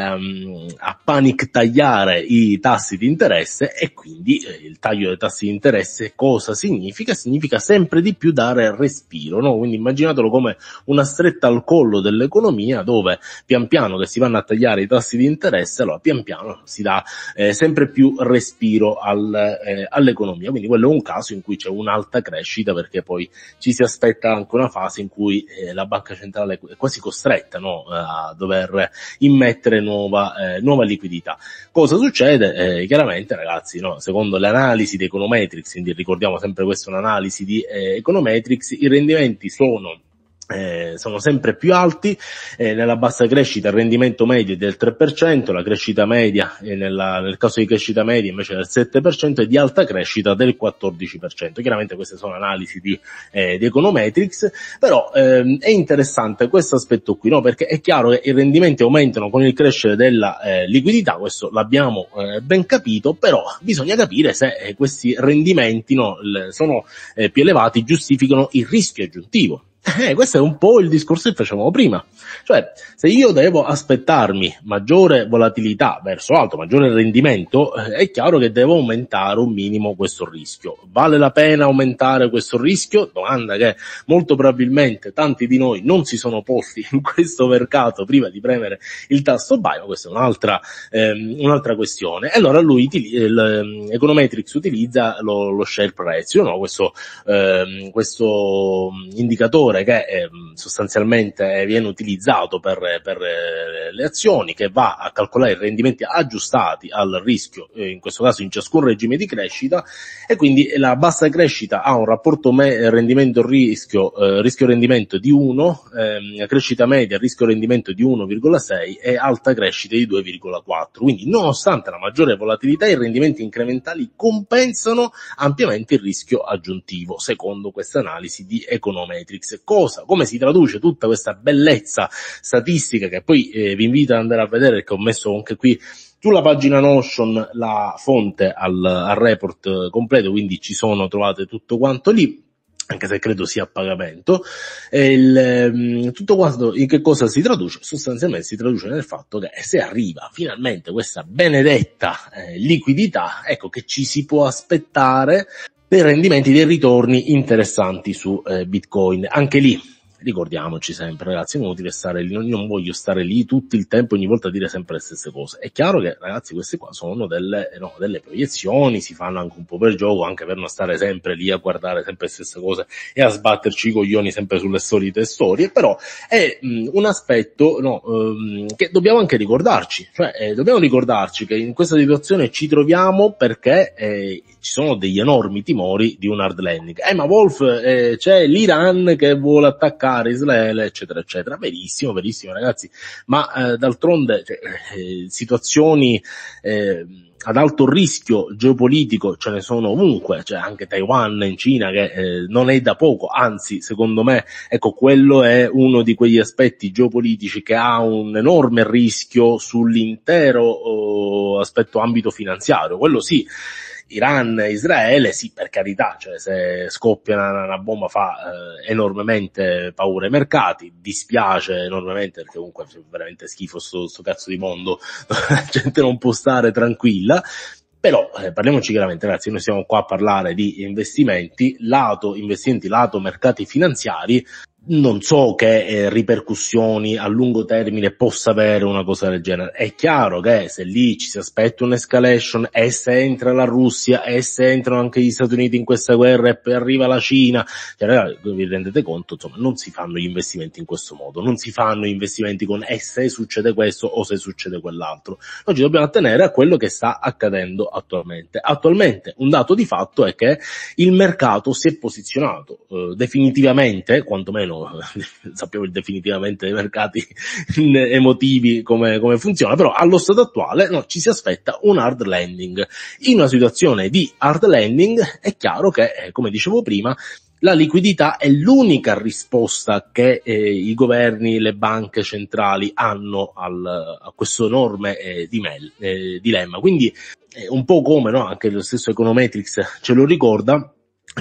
a panic tagliare i tassi di interesse e quindi eh, il taglio dei tassi di interesse cosa significa? Significa sempre di più dare respiro, no? quindi immaginatelo come una stretta al collo dell'economia dove pian piano che si vanno a tagliare i tassi di interesse, allora pian piano si dà eh, sempre più respiro al, eh, all'economia, quindi quello è un caso in cui c'è un'alta crescita perché poi ci si aspetta anche una fase in cui eh, la banca centrale è quasi costretta no, eh, a dover immettere nuova, eh, nuova liquidità. Cosa succede? Eh, chiaramente, ragazzi, no? secondo l'analisi di Econometrics, quindi ricordiamo sempre questa è un'analisi di eh, Econometrics, i rendimenti sono eh, sono sempre più alti, eh, nella bassa crescita il rendimento medio è del 3%, la crescita media eh, nella, nel caso di crescita media invece del 7% e di alta crescita del 14%. Chiaramente queste sono analisi di, eh, di Econometrics, però ehm, è interessante questo aspetto qui, no? perché è chiaro che i rendimenti aumentano con il crescere della eh, liquidità, questo l'abbiamo eh, ben capito, però bisogna capire se questi rendimenti no, sono più elevati giustificano il rischio aggiuntivo. Eh, questo è un po' il discorso che facevamo prima. Cioè, se io devo aspettarmi maggiore volatilità verso alto, maggiore rendimento, eh, è chiaro che devo aumentare un minimo questo rischio. Vale la pena aumentare questo rischio? Domanda che molto probabilmente tanti di noi non si sono posti in questo mercato prima di premere il tasto buy, ma questa è un'altra, ehm, un'altra questione. E allora lui, eh, ehm, Econometrics utilizza lo, lo share price, no? questo, ehm, questo indicatore motore che ehm, eh, sostanzialmente viene utilizzato per, per eh, le azioni, che va a calcolare i rendimenti aggiustati al rischio, eh, in questo caso in ciascun regime di crescita, e quindi la bassa crescita ha un rapporto me- rendimento-rischio, rischio-rendimento eh, di 1, ehm, crescita media rischio-rendimento di 1,6 e alta crescita di 2,4. Quindi nonostante la maggiore volatilità, i rendimenti incrementali compensano ampiamente il rischio aggiuntivo, secondo questa analisi di Econometrics cosa, come si traduce tutta questa bellezza statistica che poi eh, vi invito ad andare a vedere che ho messo anche qui sulla pagina Notion la fonte al, al report eh, completo, quindi ci sono, trovate tutto quanto lì anche se credo sia a pagamento, il, ehm, tutto quanto in che cosa si traduce? Sostanzialmente si traduce nel fatto che se arriva finalmente questa benedetta eh, liquidità, ecco che ci si può aspettare dei rendimenti dei ritorni interessanti su eh, Bitcoin. Anche lì ricordiamoci sempre, ragazzi, non inutile stare lì, non voglio stare lì tutto il tempo, ogni volta a dire sempre le stesse cose. È chiaro che, ragazzi, queste qua sono delle, eh no, delle proiezioni, si fanno anche un po' per gioco, anche per non stare sempre lì a guardare sempre le stesse cose e a sbatterci i coglioni sempre sulle solite storie, però è mh, mm, un aspetto no, ehm, che dobbiamo anche ricordarci, cioè eh, dobbiamo ricordarci che in questa situazione ci troviamo perché eh, ci sono degli enormi timori di un hard landing. Eh, ma Wolf, eh, c'è l'Iran che vuole attaccare attaccare Israele, eccetera, eccetera. Verissimo, verissimo ragazzi, ma eh, d'altronde cioè, eh, situazioni eh, ad alto rischio geopolitico ce ne sono ovunque, cioè anche Taiwan in Cina che eh, non è da poco, anzi secondo me ecco quello è uno di quegli aspetti geopolitici che ha un enorme rischio sull'intero oh, aspetto ambito finanziario, quello sì. Iran, Israele, sì, per carità, cioè se scoppia una, una bomba fa eh, enormemente paura ai mercati, dispiace enormemente perché comunque è veramente schifo sto, sto cazzo di mondo, la gente non può stare tranquilla, però eh, parliamoci chiaramente, ragazzi, noi siamo qua a parlare di investimenti, lato investimenti, lato mercati finanziari, non so che eh, ripercussioni a lungo termine possa avere una cosa del genere. È chiaro che se lì ci si aspetta un'escalation e se entra la Russia e se entrano anche gli Stati Uniti in questa guerra e poi arriva la Cina, cioè, ragazzi, vi rendete conto, insomma, non si fanno gli investimenti in questo modo, non si fanno investimenti con e se succede questo o se succede quell'altro. Noi ci dobbiamo attenere a quello che sta accadendo attualmente. Attualmente un dato di fatto è che il mercato si è posizionato eh, definitivamente, quantomeno sappiamo, definitivamente i mercati emotivi come, come funziona, però allo stato attuale no, ci si aspetta un hard landing. In una situazione di hard landing è chiaro che, eh, come dicevo prima, la liquidità è l'unica risposta che eh, i governi, le banche centrali hanno al, a questo enorme eh, dimel, eh, dilemma. Quindi eh, un po' come no? anche lo stesso Econometrics ce lo ricorda,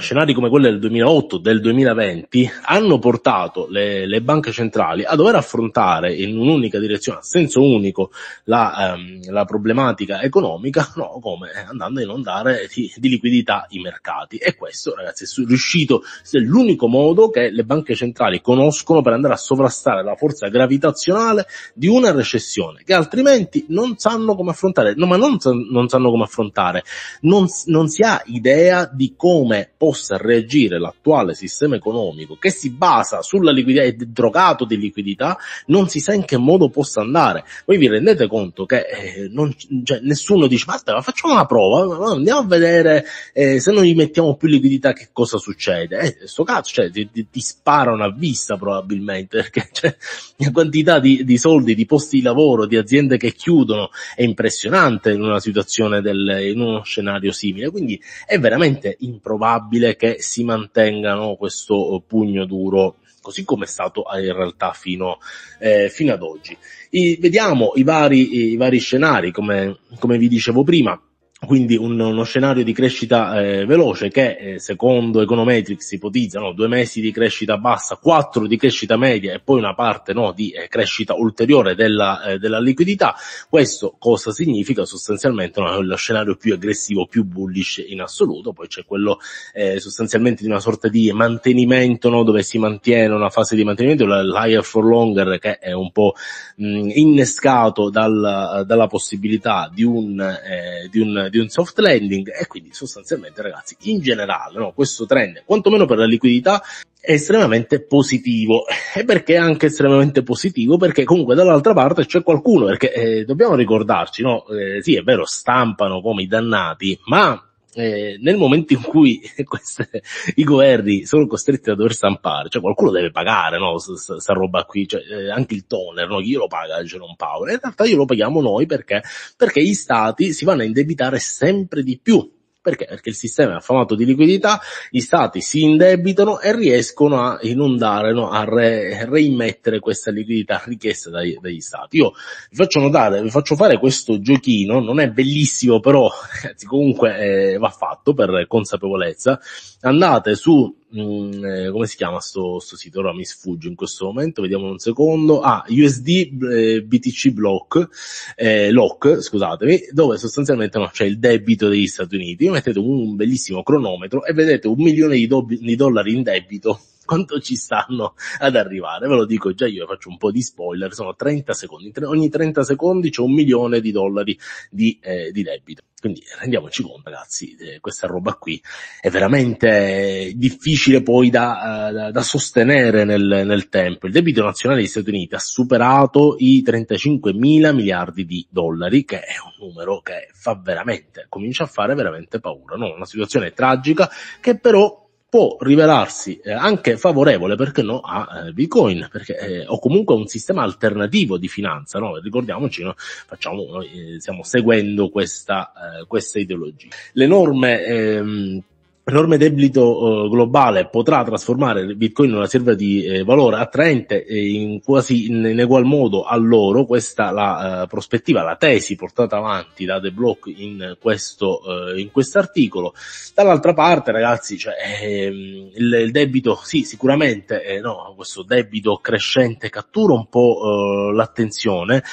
scenari come quello del 2008, del 2020, hanno portato le, le banche centrali a dover affrontare in un'unica direzione, a senso unico, la, ehm, la problematica economica, no, come andando a inondare di, di, liquidità i mercati. E questo, ragazzi, è riuscito, è l'unico modo che le banche centrali conoscono per andare a sovrastare la forza gravitazionale di una recessione, che altrimenti non sanno come affrontare, no, ma non, non sanno come affrontare, non, non si ha idea di come possa reagire l'attuale sistema economico che si basa sulla liquidità e drogato di liquidità, non si sa in che modo possa andare. Voi vi rendete conto che eh, non, cioè, nessuno dice, ma facciamo una prova, andiamo a vedere eh, se non gli mettiamo più liquidità che cosa succede. Eh, sto cazzo, cioè, ti, ti, ti sparano a vista probabilmente, perché cioè, la quantità di, di soldi, di posti di lavoro, di aziende che chiudono è impressionante in una situazione del, in uno scenario simile. Quindi è veramente improbabile probabile che si mantengano questo eh, pugno duro così come è stato eh, in realtà fino, eh, fino ad oggi. I, vediamo i vari, i vari scenari, come, come vi dicevo prima quindi un, uno scenario di crescita eh, veloce che eh, secondo Econometrics ipotizzano due mesi di crescita bassa, quattro di crescita media e poi una parte no, di eh, crescita ulteriore della, eh, della, liquidità. Questo cosa significa? Sostanzialmente no, è lo scenario più aggressivo, più bullish in assoluto, poi c'è quello eh, sostanzialmente di una sorta di mantenimento no, dove si mantiene una fase di mantenimento, l'higher for longer che è un po' mh, innescato dal, dalla possibilità di un, eh, di un di un soft landing e quindi sostanzialmente ragazzi in generale no, questo trend quantomeno per la liquidità è estremamente positivo e perché anche estremamente positivo perché comunque dall'altra parte c'è qualcuno perché eh, dobbiamo ricordarci no eh, sì è vero stampano come i dannati ma eh, nel momento in cui queste, i governi sono costretti a dover stampare, cioè qualcuno deve pagare, no? Sta roba qui, cioè, eh, anche il toner, no? Chi lo paga Jerome Powell? In realtà io lo paghiamo noi perché, perché gli stati si vanno a indebitare sempre di più perché? Perché il sistema è affamato di liquidità, gli stati si indebitano e riescono a inondare, no? a re, reimmettere questa liquidità richiesta dai, dagli stati. Io vi faccio notare, vi faccio fare questo giochino, non è bellissimo però, ragazzi, comunque eh, va fatto per consapevolezza. Andate su Mm, eh, come si chiama sto, sto sito? Ora mi sfugge in questo momento, vediamo un secondo. Ah, USD eh, BTC Block, eh, Lock, scusatemi, dove sostanzialmente no, c'è il debito degli Stati Uniti. Mettete un, un bellissimo cronometro e vedete un milione di, do- di dollari in debito quanto ci stanno ad arrivare. Ve lo dico già io, faccio un po' di spoiler, sono 30 secondi, ogni 30 secondi c'è un milione di dollari di, eh, di debito. Quindi rendiamoci conto, ragazzi, eh, questa roba qui è veramente eh, difficile poi da, eh, da, da sostenere nel, nel, tempo. Il debito nazionale degli Stati Uniti ha superato i 35 mila miliardi di dollari, che è un numero che fa veramente, comincia a fare veramente paura, no? Una situazione tragica che però può rivelarsi eh, anche favorevole, perché no, a eh, Bitcoin, perché, eh, o comunque un sistema alternativo di finanza, no? ricordiamoci, no? Facciamo, noi eh, stiamo seguendo questa, eh, questa ideologia. Le norme ehm, l'enorme debito eh, globale potrà trasformare il bitcoin in una serva di eh, valore attraente in quasi in, in, egual modo a loro. questa la eh, prospettiva, la tesi portata avanti da The Block in questo eh, in articolo. Dall'altra parte ragazzi, cioè, ehm, il, il, debito, sì sicuramente, eh, no, questo debito crescente cattura un po' l'attenzione,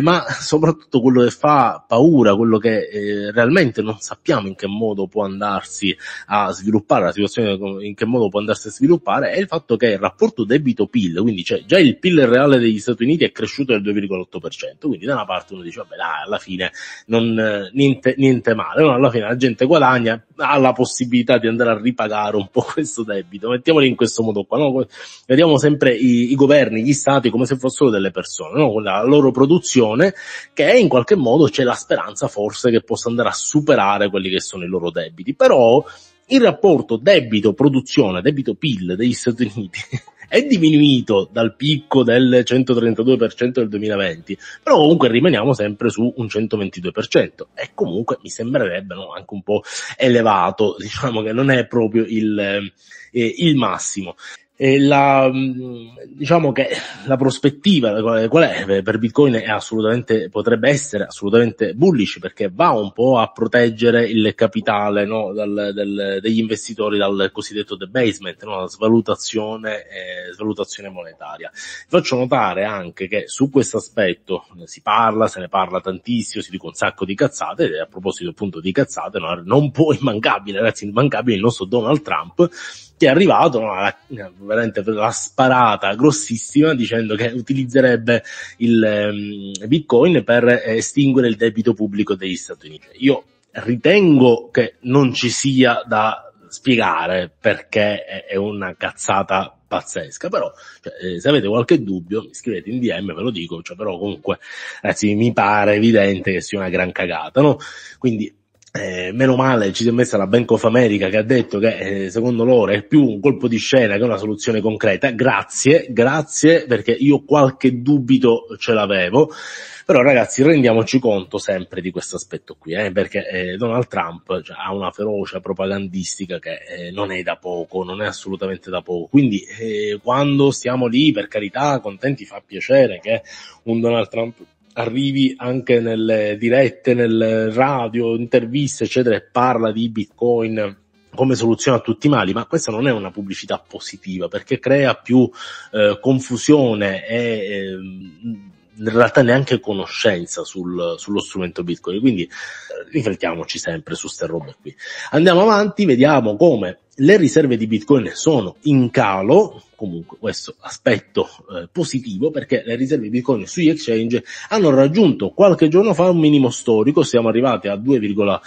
ma soprattutto quello che fa paura, quello che realmente non sappiamo in che modo può andarsi a sviluppare, la situazione in che modo può andarsi a sviluppare, è il fatto che il rapporto debito-PIL, quindi cioè già il PIL reale degli Stati Uniti è cresciuto del 2,8%, quindi da una parte uno dice vabbè là, alla fine non, niente, niente male, no, alla fine la gente guadagna, ha la possibilità di andare a ripagare un po' questo debito, mettiamolo in questo modo qua, no? vediamo sempre i, i governi, gli stati come se fossero delle persone, no? con la loro produzione che in qualche modo c'è la speranza forse che possa andare a superare quelli che sono i loro debiti, però il rapporto debito-produzione, debito-PIL degli Stati Uniti è diminuito dal picco del 132% del 2020, però comunque rimaniamo sempre su un 122% e comunque mi sembrerebbe no, anche un po' elevato, diciamo che non è proprio il, eh, il massimo. E la, mm, diciamo che la prospettiva qual è per Bitcoin è assolutamente, potrebbe essere assolutamente bullish perché va un po' a proteggere il capitale no, dal, del, degli investitori dal cosiddetto debasement, no, la svalutazione, eh, svalutazione monetaria. Faccio notare anche che su questo aspetto eh, si parla, se ne parla tantissimo, si dica un sacco di cazzate e a proposito appunto di cazzate no, non può immancabile, ragazzi, immancabile il nostro Donald Trump che è arrivato alla, veramente la sparata grossissima dicendo che utilizzerebbe il um, bitcoin per estinguere il debito pubblico degli Stati Uniti. Io ritengo che non ci sia da spiegare perché è una cazzata pazzesca, però cioè, eh, se avete qualche dubbio scrivete in DM, ve lo dico, cioè, però comunque ragazzi mi pare evidente che sia una gran cagata, no? Quindi eh, meno male ci si è messa la Bank of America che ha detto che eh, secondo loro è più un colpo di scena che una soluzione concreta. Grazie, grazie perché io qualche dubito ce l'avevo. Però ragazzi rendiamoci conto sempre di questo aspetto qui, eh, perché eh, Donald Trump cioè, ha una ferocia propagandistica che eh, non è da poco, non è assolutamente da poco. Quindi eh, quando stiamo lì, per carità, contenti fa piacere che un Donald Trump arrivi anche nelle dirette, nelle radio, interviste, eccetera, e parla di Bitcoin come soluzione a tutti i mali, ma questa non è una pubblicità positiva perché crea più eh, confusione e eh, in realtà neanche conoscenza sul, sullo strumento Bitcoin. Quindi eh, riflettiamoci sempre su queste robe qui. Andiamo avanti, vediamo come le riserve di Bitcoin sono in calo, comunque questo aspetto eh, positivo perché le riserve di Bitcoin sugli exchange hanno raggiunto qualche giorno fa un minimo storico, siamo arrivati a 2,8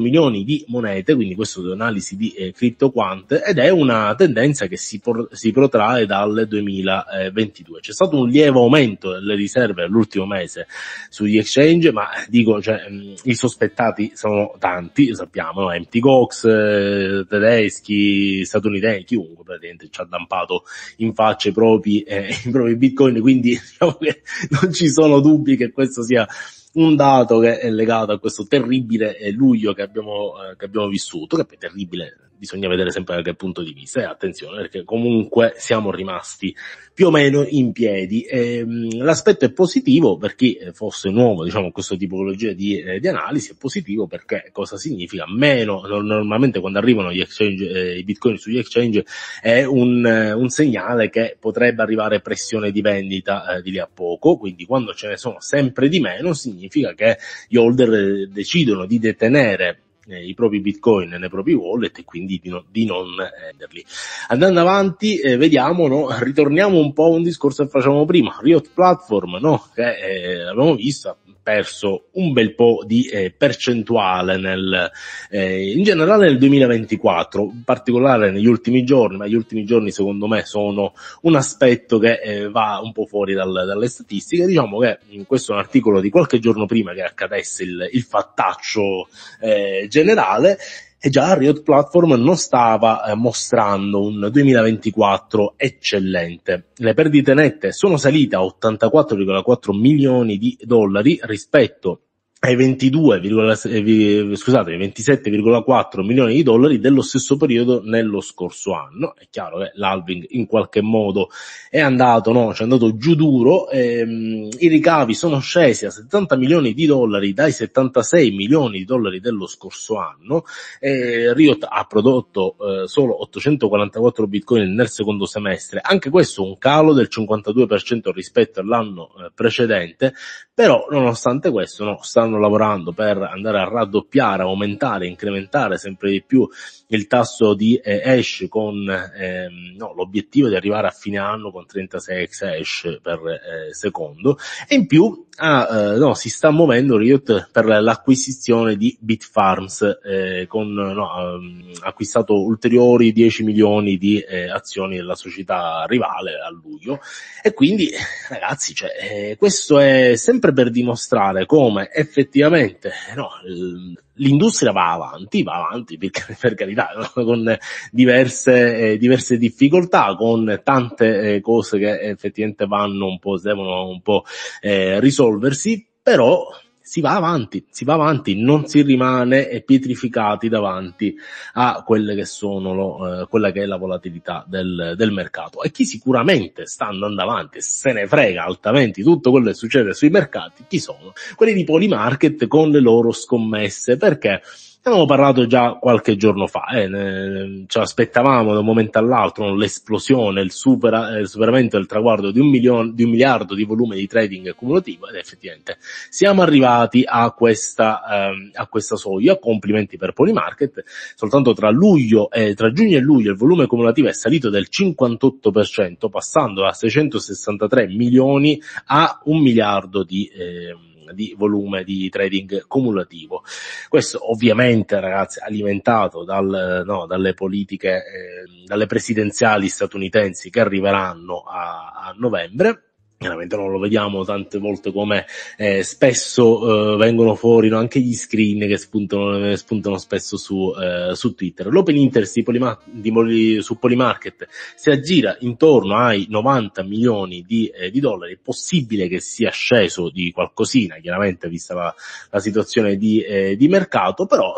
milioni di monete, quindi questo è un'analisi di eh, CryptoQuant ed è una tendenza che si, por- si protrae dal 2022. C'è stato un lieve aumento delle riserve l'ultimo mese sugli exchange, ma eh, dico, cioè, mh, mm, i sospettati sono tanti, sappiamo, no? MTGOX, eh, tedeschi, tedeschi, statunitensi, chiunque praticamente ci ha dampato in faccia i propri, eh, i propri bitcoin, quindi diciamo che non ci sono dubbi che questo sia un dato che è legato a questo terribile eh, luglio che abbiamo, eh, che abbiamo vissuto, che è terribile bisogna vedere sempre da che punto di vista e eh, attenzione perché comunque siamo rimasti più o meno in piedi. E, ehm, mh, l'aspetto è positivo per chi eh, fosse nuovo, diciamo, questa tipologia di, eh, di analisi è positivo perché cosa significa? Meno, normalmente quando arrivano gli exchange, eh, i bitcoin sugli exchange è un, eh, un segnale che potrebbe arrivare pressione di vendita eh, di lì a poco, quindi quando ce ne sono sempre di meno significa che gli holder eh, decidono di detenere eh, i propri bitcoin nei propri wallet e quindi di, no, di non eh, venderli. Andando avanti, eh, vediamo, no? ritorniamo un po' a un discorso che facevamo prima, Riot Platform, no? che eh, l'abbiamo vista, perso un bel po' di eh, percentuale nel, eh, in generale nel 2024, in particolare negli ultimi giorni, ma gli ultimi giorni secondo me sono un aspetto che eh, va un po' fuori dal, dalle statistiche. Diciamo che mm, questo è un articolo di qualche giorno prima che accadesse il, il fattaccio eh, generale e già Riot Platform non stava eh, mostrando un 2024 eccellente. Le perdite nette sono salite a 84,4 milioni di dollari rispetto ai 22, eh, scusate, ai 27,4 milioni di dollari dello stesso periodo nello scorso anno. È chiaro che l'Alving in qualche modo è andato, no, ci cioè è andato giù duro, ehm, i ricavi sono scesi a 70 milioni di dollari dai 76 milioni di dollari dello scorso anno, eh, Riot ha prodotto eh, solo 844 bitcoin nel secondo semestre, anche questo un calo del 52% rispetto all'anno eh, precedente, però, nonostante questo, no, stanno lavorando per andare a raddoppiare, aumentare, incrementare sempre di più il tasso di eh, hash con ehm, no, l'obiettivo di arrivare a fine anno con 36 hash per eh, secondo e in più ah, eh, no, si sta muovendo Riot per l'acquisizione di Bitfarms, eh, con, no, ehm, ha acquistato ulteriori 10 milioni di eh, azioni della società rivale a luglio. E quindi, ragazzi, cioè, eh, questo è sempre per dimostrare come effettivamente, eh, no, il, l'industria va avanti, va avanti per, per carità, con diverse, eh, diverse difficoltà, con tante eh, cose che effettivamente vanno un po', devono un po' eh, risolversi, però si va avanti, si va avanti, non si rimane pietrificati davanti a quelle che sono lo, eh, quella che è la volatilità del, del mercato. E chi sicuramente sta andando avanti e se ne frega altamente tutto quello che succede sui mercati, chi sono? Quelli di Polymarket con le loro scommesse, perché? Abbiamo parlato già qualche giorno fa, eh, ne, ci aspettavamo da un momento all'altro l'esplosione, il, supera, il superamento del traguardo di un, milione, di un, miliardo di volume di trading cumulativo ed effettivamente siamo arrivati a questa, eh, a questa soglia, complimenti per Polymarket, soltanto tra, luglio, eh, tra giugno e luglio il volume cumulativo è salito del 58%, passando da 663 milioni a un miliardo di... Eh, di volume di trading cumulativo. Questo ovviamente ragazzi alimentato dal, no, dalle politiche, eh, dalle presidenziali statunitensi che arriveranno a, a novembre chiaramente non lo vediamo tante volte come eh, spesso eh, vengono fuori no, anche gli screen che spuntano, eh, spuntano spesso su, eh, su, Twitter. L'open interest di Polima- di Mol- su Polymarket si aggira intorno ai 90 milioni di, eh, di, dollari, è possibile che sia sceso di qualcosina, chiaramente vista la, la situazione di, eh, di, mercato, però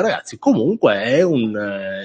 ragazzi comunque è un,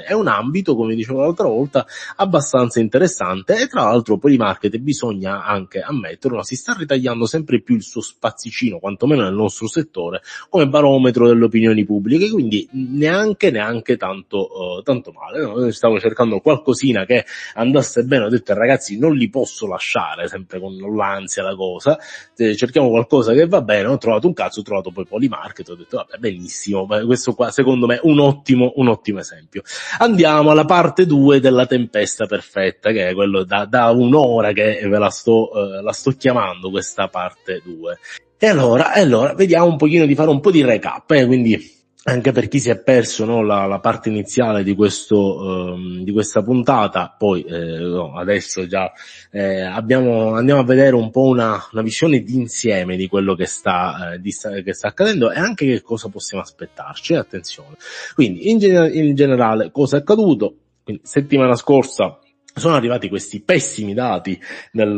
è un ambito, come dicevo l'altra volta, abbastanza interessante e tra l'altro Polymarket bisogna anche ammettere ammetterlo, si sta ritagliando sempre più il suo spazzicino, quantomeno nel nostro settore, come barometro delle opinioni pubbliche, quindi neanche, neanche tanto, uh, tanto male. No? stavo cercando qualcosina che andasse bene, ho detto ragazzi non li posso lasciare sempre con l'ansia la cosa, Se eh, cerchiamo qualcosa che va bene, ho trovato un cazzo, ho trovato poi Polymarket, ho detto vabbè benissimo, questo qua secondo me un ottimo, un ottimo esempio. Andiamo alla parte 2 della tempesta perfetta, che è quello da, da un'ora che ve la sto uh, la sto chiamando questa parte 2. E allora, e allora vediamo un pochino di fare un po' di recap, eh, quindi anche per chi si è perso no, la, la, parte iniziale di, questo, eh, di questa puntata, poi eh, no, adesso già eh, abbiamo, andiamo a vedere un po' una, una visione d'insieme di quello che sta, eh, di, che sta, accadendo e anche che cosa possiamo aspettarci, attenzione. Quindi in, gener- in generale cosa è accaduto? Quindi, settimana scorsa sono arrivati questi pessimi dati del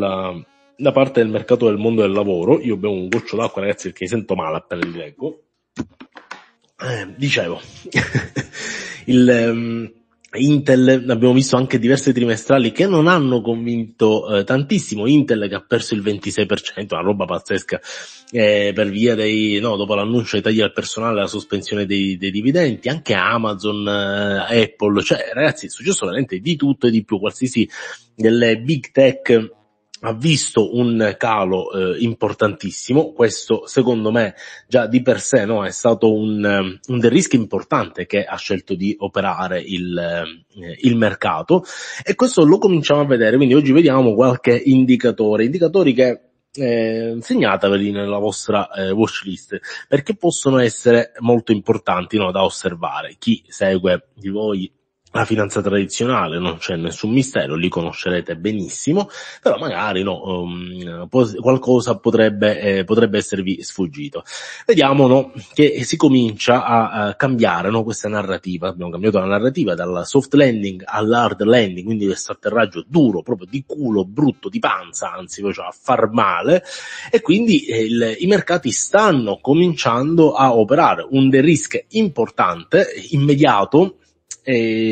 da parte del mercato del mondo del lavoro, io bevo un goccio d'acqua ragazzi perché mi sento male appena li leggo, eh, dicevo, il... Um, Intel, abbiamo visto anche diverse trimestrali che non hanno convinto eh, tantissimo, Intel che ha perso il 26%, una roba pazzesca, eh, per via dei, no, dopo l'annuncio dei tagli al personale, la sospensione dei, dei dividendi, anche Amazon, eh, Apple, cioè ragazzi è successo veramente di tutto e di più, qualsiasi delle big tech ha visto un calo eh, importantissimo, questo secondo me già di per sé no, è stato un, eh, un del rischio importante che ha scelto di operare il, eh, il mercato e questo lo cominciamo a vedere, quindi oggi vediamo qualche indicatore, indicatori che eh, segnateveli nella vostra eh, watch list perché possono essere molto importanti no, da osservare. Chi segue di voi la finanza tradizionale, non c'è nessun mistero, li conoscerete benissimo, però magari no, um, pos- qualcosa potrebbe, eh, potrebbe esservi sfuggito. Vediamo no, che si comincia a, a cambiare no, questa narrativa, abbiamo cambiato la narrativa dal soft landing all'hard landing, quindi questo atterraggio duro, proprio di culo, brutto, di panza, anzi cioè a far male, e quindi eh, il, i mercati stanno cominciando a operare un de-risk importante, immediato, e,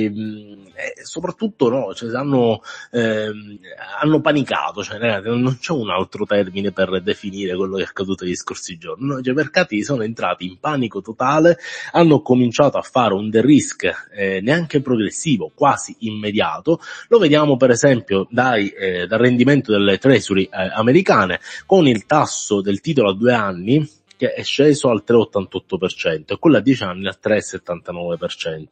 ehm, e eh, soprattutto no, cioè, hanno, ehm, hanno, panicato, cioè, ragazzi, non c'è un altro termine per definire quello che è accaduto negli scorsi giorni, no, cioè, i mercati sono entrati in panico totale, hanno cominciato a fare un de-risk eh, neanche progressivo, quasi immediato, lo vediamo per esempio dai, eh, dal rendimento delle treasury eh, americane con il tasso del titolo a due anni che è sceso al 3,88% e quello a 10 anni al 3,79%.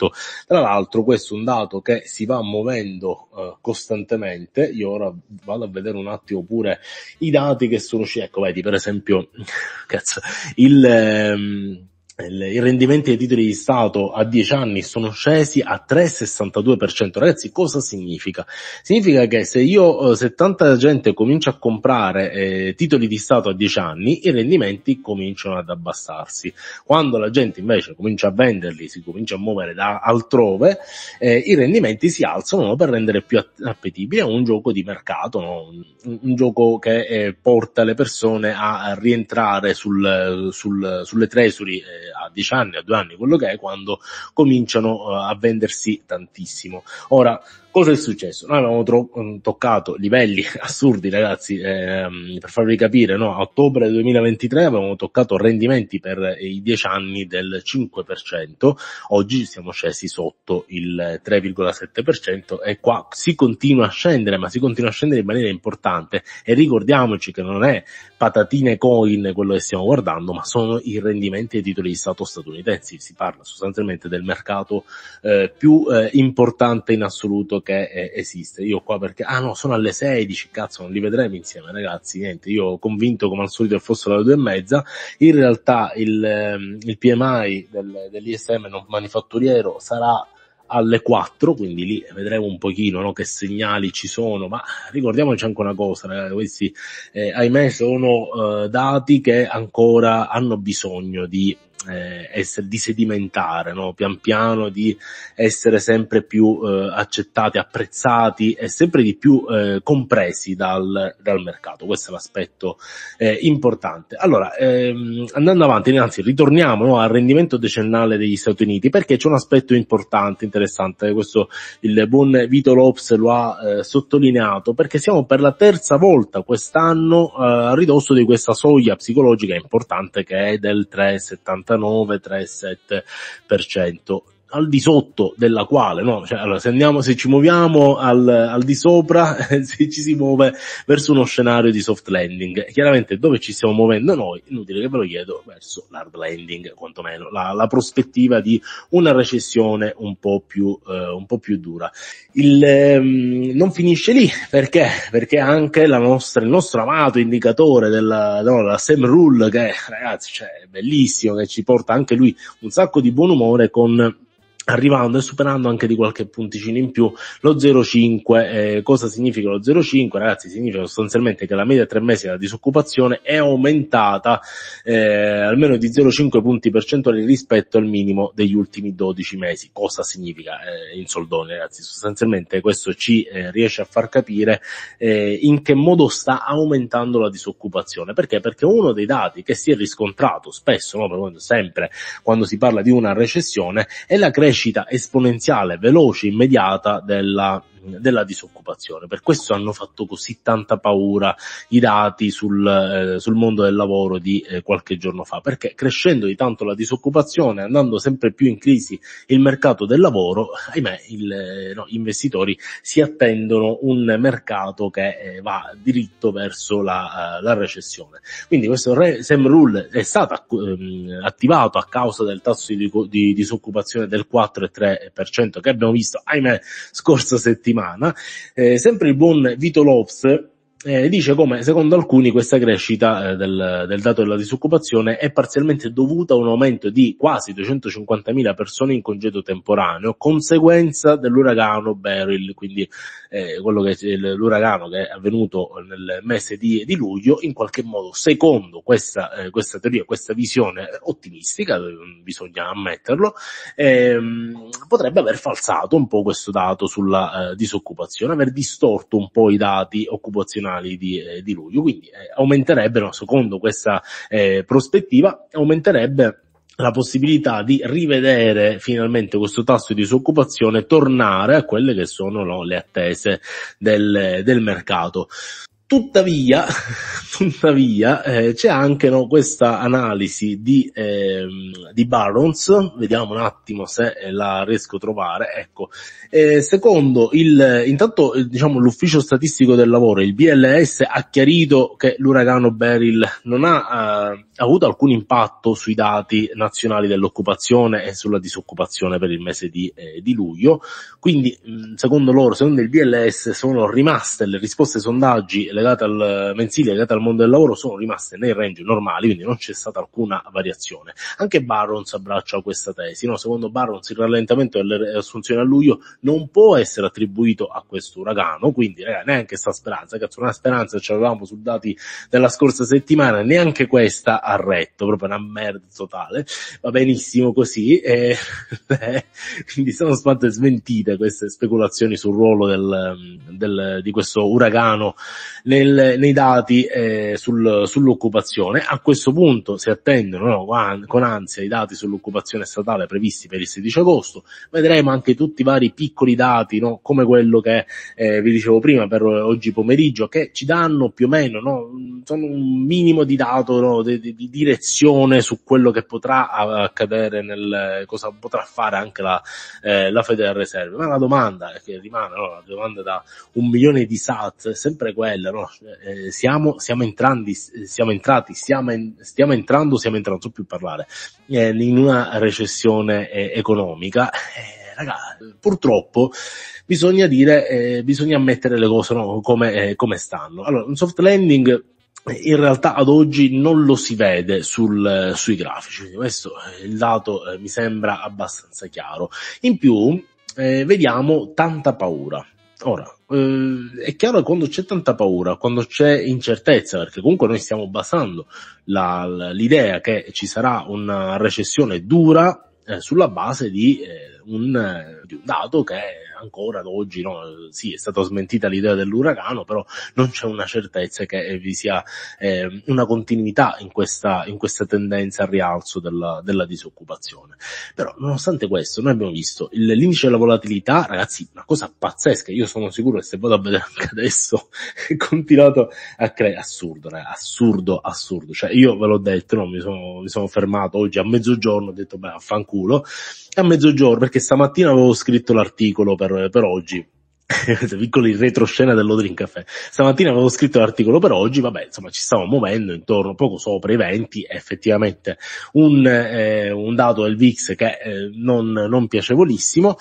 Tra l'altro questo è un dato che si va muovendo eh, costantemente, io ora vado a vedere un attimo pure i dati che sono usciti, ecco vedi per esempio, cazzo, il... Ehm, eh, i rendimenti dei titoli di Stato a 10 anni sono scesi a 3,62% ragazzi cosa significa? significa che se io eh, se tanta gente comincia a comprare eh, titoli di Stato a 10 anni i rendimenti cominciano ad abbassarsi quando la gente invece comincia a venderli si comincia a muovere da altrove eh, i rendimenti si alzano no, per rendere più appetibile un gioco di mercato no? un, un, gioco che eh, porta le persone a, a rientrare sul, sul, sulle treasury eh, a dieci anni, a due anni, quello che è, quando cominciano eh, a vendersi tantissimo. Ora, Cosa è successo? Noi avevamo tro- mm, toccato livelli assurdi, ragazzi, ehm, per farvi capire, no? a ottobre 2023 avevamo toccato rendimenti per eh, i 10 anni del 5%, oggi siamo scesi sotto il 3,7% e qua si continua a scendere, ma si continua a scendere in maniera importante e ricordiamoci che non è patatine coin quello che stiamo guardando, ma sono i rendimenti dei titoli di Stato statunitensi, si parla sostanzialmente del mercato eh, più eh, importante in assoluto che eh, esiste. Io qua perché, ah no, sono alle 16, cazzo, non li vedremo insieme, ragazzi. Niente, io ho convinto come al solito che fossero alle due e mezza. In realtà il, ehm, il PMI del, dell'ISM non manifatturiero sarà alle 4, quindi lì vedremo un pochino no, che segnali ci sono, ma ricordiamoci anche una cosa, ragazzi, eh, questi eh, ahimè sono eh, dati che ancora hanno bisogno di eh, essere, di sedimentare, no? pian piano di essere sempre più eh, accettati, apprezzati e sempre di più eh, compresi dal, dal mercato. Questo è l'aspetto eh, importante. Allora, ehm, andando avanti, anzi ritorniamo no, al rendimento decennale degli Stati Uniti perché c'è un aspetto importante, interessante, eh, questo il buon Vito Lopes lo ha eh, sottolineato perché siamo per la terza volta quest'anno eh, a ridosso di questa soglia psicologica importante che è del 3,75 49,37% al di sotto della quale, no? Cioè, allora, se andiamo, se ci muoviamo al, al di sopra, se ci si muove verso uno scenario di soft landing, chiaramente dove ci stiamo muovendo noi, inutile che ve lo chiedo, verso l'hard landing, quantomeno, la, la prospettiva di una recessione un po' più, eh, un po più dura. Il, ehm, non finisce lì, perché? Perché anche la nostra, il nostro amato indicatore della, no, la SEM Rule, che ragazzi, cioè, è bellissimo, che ci porta anche lui un sacco di buon umore con arrivando e superando anche di qualche punticino in più lo 0,5. Eh, cosa significa lo 0,5? Ragazzi, significa sostanzialmente che la media tre mesi della disoccupazione è aumentata eh, almeno di 0,5 punti percentuali rispetto al minimo degli ultimi 12 mesi. Cosa significa eh, in soldoni, ragazzi? Sostanzialmente questo ci eh, riesce a far capire eh, in che modo sta aumentando la disoccupazione. Perché? Perché uno dei dati che si è riscontrato spesso, no, sempre quando si parla di una recessione, è la crescita crescita esponenziale, veloce, immediata della della disoccupazione. Per questo hanno fatto così tanta paura i dati sul, eh, sul mondo del lavoro di eh, qualche giorno fa, perché crescendo di tanto la disoccupazione, andando sempre più in crisi il mercato del lavoro, ahimè, il, eh, no, gli investitori si attendono un mercato che eh, va diritto verso la, eh, la recessione. Quindi questo re, Sam Rule è stato ehm, attivato a causa del tasso di, di disoccupazione del 4,3% che abbiamo visto, ahimè, scorsa settimana settimana. Eh, sempre il buon Vito Lopes eh, dice come secondo alcuni questa crescita eh, del, del, dato della disoccupazione è parzialmente dovuta a un aumento di quasi 250.000 persone in congedo temporaneo, conseguenza dell'uragano Beryl, quindi eh, quello che, l'uragano che è avvenuto nel mese di, di luglio, in qualche modo, secondo questa, eh, questa teoria, questa visione ottimistica, mm, bisogna ammetterlo, ehm, potrebbe aver falsato un po' questo dato sulla eh, disoccupazione, aver distorto un po' i dati occupazionali di, eh, di luglio, quindi eh, aumenterebbero, secondo questa eh, prospettiva, aumenterebbe la possibilità di rivedere finalmente questo tasso di disoccupazione, tornare a quelle che sono no, le attese del, del mercato. Tuttavia, tuttavia eh, c'è anche no, questa analisi di, eh, di Barons, vediamo un attimo se la riesco a trovare, ecco, eh, secondo il, intanto eh, diciamo, l'ufficio statistico del lavoro, il BLS, ha chiarito che l'uragano Beryl non ha eh, avuto alcun impatto sui dati nazionali dell'occupazione e sulla disoccupazione per il mese di, eh, di luglio, quindi mm, secondo loro, secondo il BLS, sono rimaste le risposte ai sondaggi legate al mensile, legate al mondo del lavoro, sono rimaste nei range normali, quindi non c'è stata alcuna variazione. Anche Barrons abbraccia questa tesi, no? secondo Barrons il rallentamento delle eh, assunzioni a luglio non può essere attribuito a questo uragano, quindi raga, neanche sta speranza, cazzo una speranza che avevamo su dati della scorsa settimana, neanche questa ha retto, proprio una merda totale, va benissimo così, e, eh, quindi sono state smentite queste speculazioni sul ruolo del, del, di questo uragano nel, nei dati eh, sul, sull'occupazione, a questo punto si attendono no, con ansia i dati sull'occupazione statale previsti per il 16 agosto, vedremo anche tutti i vari piccoli piccoli dati, no? come quello che eh, vi dicevo prima per oggi pomeriggio, che ci danno più o meno no? Sono un minimo di dato no? di, di, di, direzione su quello che potrà accadere, nel, cosa potrà fare anche la, eh, la Federal Reserve. Ma la domanda che rimane, no? la domanda da un milione di SAT è sempre quella, no? Cioè, eh, siamo, siamo, entrandi, siamo entrati, siamo in, stiamo entrando, siamo entrando, non so più parlare, eh, in una recessione eh, economica. Eh, raga, purtroppo bisogna dire, eh, bisogna ammettere le cose no? come, eh, come stanno. Allora, un soft landing in realtà ad oggi non lo si vede sul, eh, sui grafici, questo eh, il dato eh, mi sembra abbastanza chiaro. In più eh, vediamo tanta paura. Ora, eh, è chiaro che quando c'è tanta paura, quando c'è incertezza, perché comunque noi stiamo basando la, l'idea che ci sarà una recessione dura eh, sulla base di un, eh, di un dato che ancora ad oggi no, sì è stata smentita l'idea dell'uragano, però non c'è una certezza che vi sia eh, una continuità in questa, in questa tendenza al rialzo della, della disoccupazione. Però nonostante questo noi abbiamo visto il, l'indice della volatilità, ragazzi, una cosa pazzesca, io sono sicuro che se vado a vedere anche adesso è continuato a creare, assurdo, ragazzi, assurdo, assurdo, cioè io ve l'ho detto, no, mi, sono, mi sono fermato oggi a mezzogiorno, ho detto beh affanculo, a mezzogiorno, perché stamattina avevo scritto l'articolo per, per oggi. Piccoli retroscena dell'Odrin Caffè. Stamattina avevo scritto l'articolo per oggi, vabbè, insomma, ci stiamo muovendo intorno poco sopra i 20. Effettivamente un, eh, un dato del VIX che eh, non, non piacevolissimo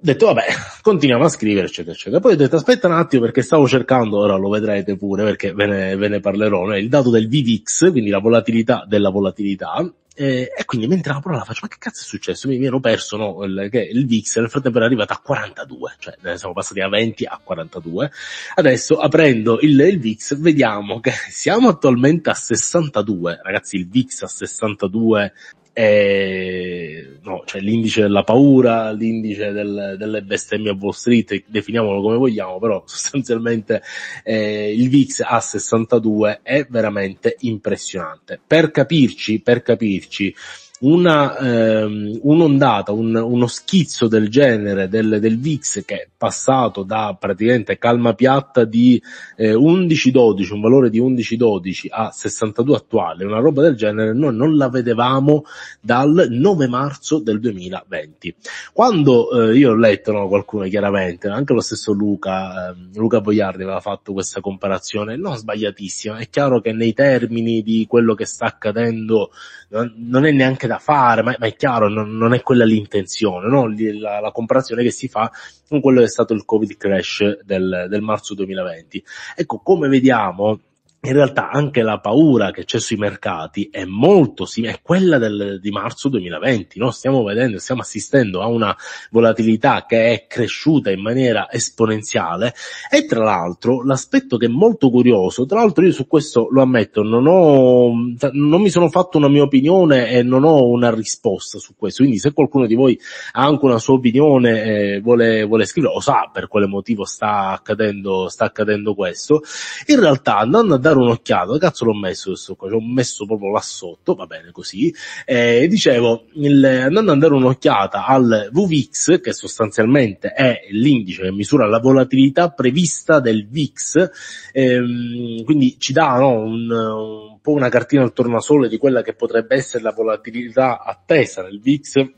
ho detto vabbè, continuiamo a scrivere, eccetera, eccetera. Poi ho detto aspetta un attimo perché stavo cercando, ora lo vedrete pure perché ve ne, ve ne parlerò, il dato del VVX, quindi la volatilità della volatilità, eh, e quindi mentre apro la faccio, ma che cazzo è successo? Mi, mi ero perso, no? Il, che il VIX nel frattempo era arrivato a 42, cioè ne eh, siamo passati da 20 a 42. Adesso aprendo il, il, VIX vediamo che siamo attualmente a 62, ragazzi il VIX a 62 eh, no, cioè l'indice della paura, l'indice del, delle bestemmie a Wall Street, definiamolo come vogliamo, però sostanzialmente eh, il VIX a 62 è veramente impressionante. Per capirci, per capirci, una, ehm, un'ondata, un, uno schizzo del genere del, del, VIX che è passato da praticamente calma piatta di eh, 11-12, un valore di 11-12 a 62 attuale, una roba del genere, noi non la vedevamo dal 9 marzo del 2020. Quando eh, io ho letto no, qualcuno chiaramente, anche lo stesso Luca, eh, Luca Boiardi aveva fatto questa comparazione, non sbagliatissima, è chiaro che nei termini di quello che sta accadendo non, non è neanche da fare, ma, ma è chiaro, non, non, è quella l'intenzione, no? la, la, comparazione che si fa con quello che è stato il Covid crash del, del marzo 2020. Ecco, come vediamo, in realtà anche la paura che c'è sui mercati è molto simile, è quella del, di marzo 2020, no? stiamo vedendo, stiamo assistendo a una volatilità che è cresciuta in maniera esponenziale e tra l'altro l'aspetto che è molto curioso, tra l'altro io su questo lo ammetto, non ho, cioè, non mi sono fatto una mia opinione e non ho una risposta su questo, quindi se qualcuno di voi ha anche una sua opinione e eh, vuole, vuole scrivere o sa per quale motivo sta accadendo, sta accadendo questo, in realtà andando a dare un'occhiata. Dove cazzo l'ho messo questo qua? l'ho ho messo proprio là sotto, va bene così. E eh, dicevo, il, andando a dare un'occhiata al VVIX, che sostanzialmente è l'indice che misura la volatilità prevista del VIX, ehm, quindi ci dà no, un, un po' una cartina al tornasole di quella che potrebbe essere la volatilità attesa del VIX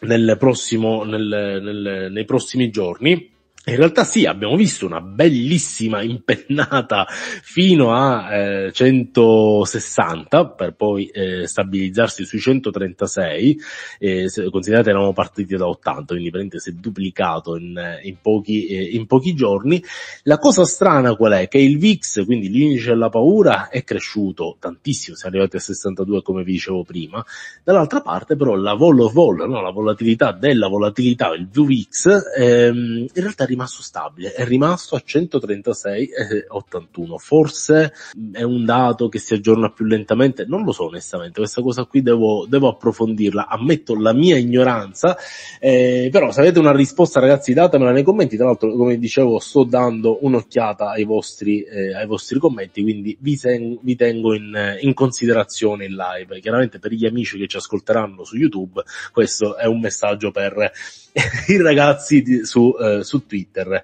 nel prossimo, nel, nel, nei prossimi giorni in realtà sì, abbiamo visto una bellissima impennata fino a eh, 160 per poi eh, stabilizzarsi sui 136, eh, considerate eravamo partiti da 80, quindi praticamente si è duplicato in, eh, in, pochi, eh, in, pochi, giorni. La cosa strana qual è? Che il VIX, quindi l'indice della paura, è cresciuto tantissimo, siamo arrivati a 62 come vi dicevo prima, dall'altra parte però la vol vol, no? la volatilità della volatilità, il VIX, ehm, in realtà rimasto stabile, è rimasto a 136,81. Eh, Forse mm, è un dato che si aggiorna più lentamente, non lo so onestamente, questa cosa qui devo, devo approfondirla, ammetto la mia ignoranza, eh, però se avete una risposta ragazzi datemela nei commenti, tra l'altro come dicevo sto dando un'occhiata ai vostri, eh, ai vostri commenti, quindi vi, ten- vi tengo in, in considerazione in live, chiaramente per gli amici che ci ascolteranno su YouTube questo è un messaggio per i ragazzi di, su, uh, su, Twitter.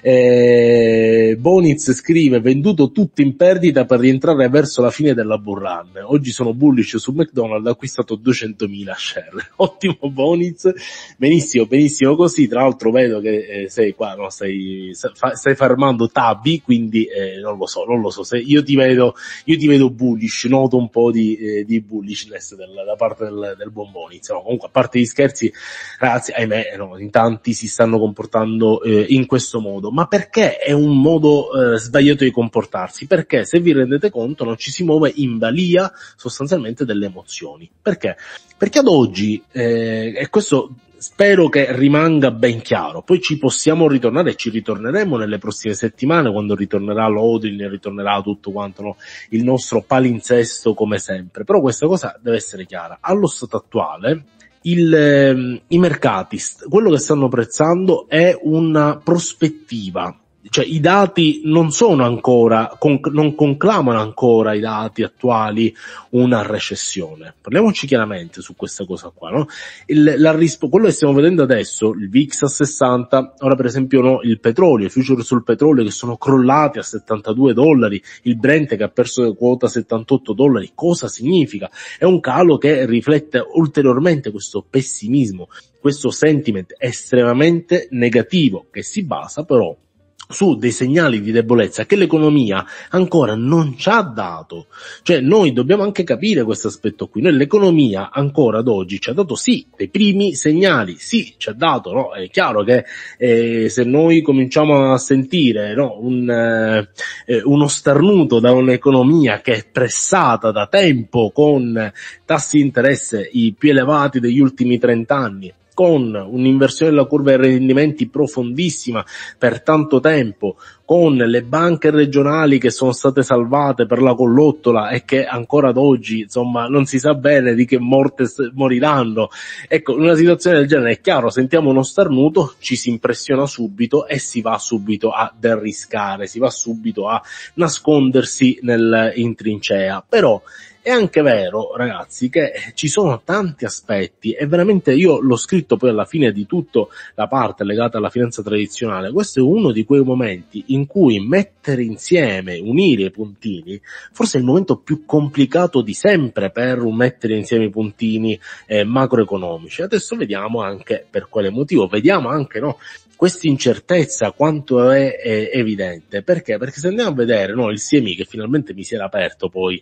Eh, Boniz scrive, venduto tutto in perdita per rientrare verso la fine della bull run. Oggi sono bullish su McDonald's, ho acquistato 200.000 share. Ottimo Boniz, benissimo, benissimo così. Tra l'altro vedo che eh, sei qua, no? stai, stai farmando Tabby, quindi eh, non lo so, non lo so. Se io ti vedo, io ti vedo bullish, noto un po' di, eh, di bullishness del, da parte del, del buon Boniz. No, comunque, a parte gli scherzi, ragazzi, ahimè, eh, no, in tanti si stanno comportando eh, in questo modo, ma perché è un modo eh, sbagliato di comportarsi? Perché se vi rendete conto non ci si muove in balia sostanzialmente delle emozioni. Perché? Perché ad oggi, eh, e questo spero che rimanga ben chiaro. Poi ci possiamo ritornare e ci ritorneremo nelle prossime settimane quando ritornerà l'Odin e ritornerà tutto quanto no? il nostro palinsesto come sempre. Però questa cosa deve essere chiara. Allo stato attuale il, ehm, i mercati, quello che stanno apprezzando è una prospettiva cioè, i dati non sono ancora, con, non conclamano ancora i dati attuali una recessione. Parliamoci chiaramente su questa cosa qua, no? il, rispo, quello che stiamo vedendo adesso, il VIX a 60, ora per esempio no, il petrolio, i future sul petrolio che sono crollati a 72 dollari, il Brent che ha perso quota 78 dollari, cosa significa? È un calo che riflette ulteriormente questo pessimismo, questo sentiment estremamente negativo che si basa però su dei segnali di debolezza che l'economia ancora non ci ha dato. Cioè noi dobbiamo anche capire questo aspetto qui. Noi l'economia ancora ad oggi ci ha dato sì dei primi segnali, sì ci ha dato, no? È chiaro che eh, se noi cominciamo a sentire no, un, eh, eh uno starnuto da un'economia che è pressata da tempo con tassi di interesse i più elevati degli ultimi 30 anni, con un'inversione della curva dei rendimenti profondissima per tanto tempo, con le banche regionali che sono state salvate per la collottola e che ancora ad oggi, insomma, non si sa bene di che morte moriranno. Ecco, in una situazione del genere è chiaro, sentiamo uno starnuto, ci si impressiona subito e si va subito a derriscare, si va subito a nascondersi nel, in trincea. Però, è anche vero, ragazzi, che ci sono tanti aspetti e veramente io l'ho scritto poi alla fine di tutta la parte legata alla finanza tradizionale. Questo è uno di quei momenti in cui mettere insieme, unire i puntini, forse è il momento più complicato di sempre per mettere insieme i puntini eh, macroeconomici. Adesso vediamo anche per quale motivo, vediamo anche no, questa incertezza quanto è, è, evidente. Perché? Perché se andiamo a vedere no, il SIEMI che finalmente mi si era aperto poi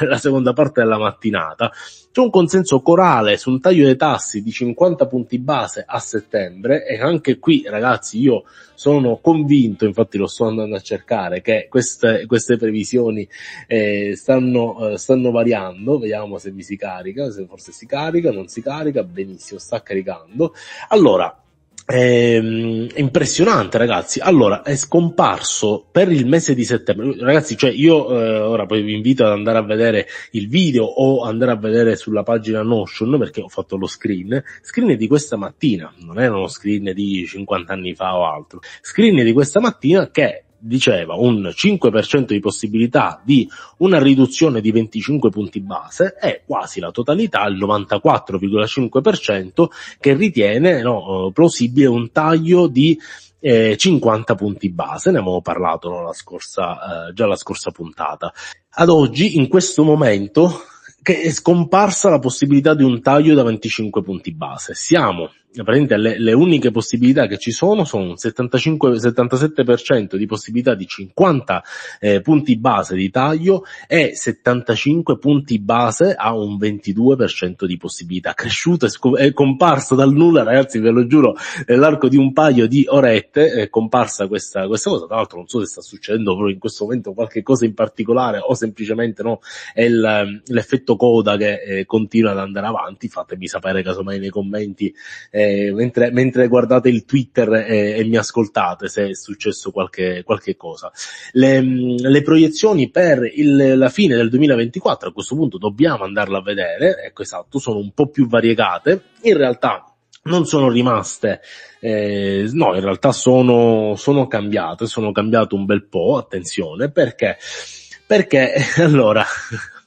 nella seconda parte della mattinata, c'è un consenso corale su un taglio dei tassi di 50 punti base a settembre e anche qui ragazzi io sono convinto, infatti lo sto andando a cercare, che queste, queste previsioni eh, stanno, eh, stanno variando, vediamo se mi si carica, se forse si carica, non si carica, benissimo, sta caricando. Allora, è ehm, impressionante ragazzi allora è scomparso per il mese di settembre ragazzi cioè io eh, ora poi vi invito ad andare a vedere il video o andare a vedere sulla pagina Notion perché ho fatto lo screen screen di questa mattina non era uno screen di 50 anni fa o altro screen di questa mattina che diceva un 5% di possibilità di una riduzione di 25 punti base e quasi la totalità, il 94,5% che ritiene no, eh, plausibile un taglio di eh, 50 punti base, ne avevamo parlato no, la scorsa, eh, già la scorsa puntata. Ad oggi, in questo momento, che è scomparsa la possibilità di un taglio da 25 punti base. Siamo praticamente le, le, uniche possibilità che ci sono sono un 75, 77% di possibilità di 50 eh, punti base di taglio e 75 punti base a un 22% di possibilità. Cresciuto, è comparso dal nulla, ragazzi, ve lo giuro, nell'arco di un paio di orette è comparsa questa, questa cosa. Tra l'altro non so se sta succedendo proprio in questo momento qualche cosa in particolare o semplicemente no, è il, l'effetto coda che eh, continua ad andare avanti. Fatemi sapere casomai nei commenti. Eh, mentre, mentre, guardate il Twitter e, eh, e, mi ascoltate se è successo qualche, qualche cosa. Le, mm, le proiezioni per il, la fine del 2024, a questo punto dobbiamo andarla a vedere, ecco esatto, sono un po' più variegate. In realtà non sono rimaste, eh, no, in realtà sono, sono cambiate, sono cambiate un bel po', attenzione, perché, perché, allora,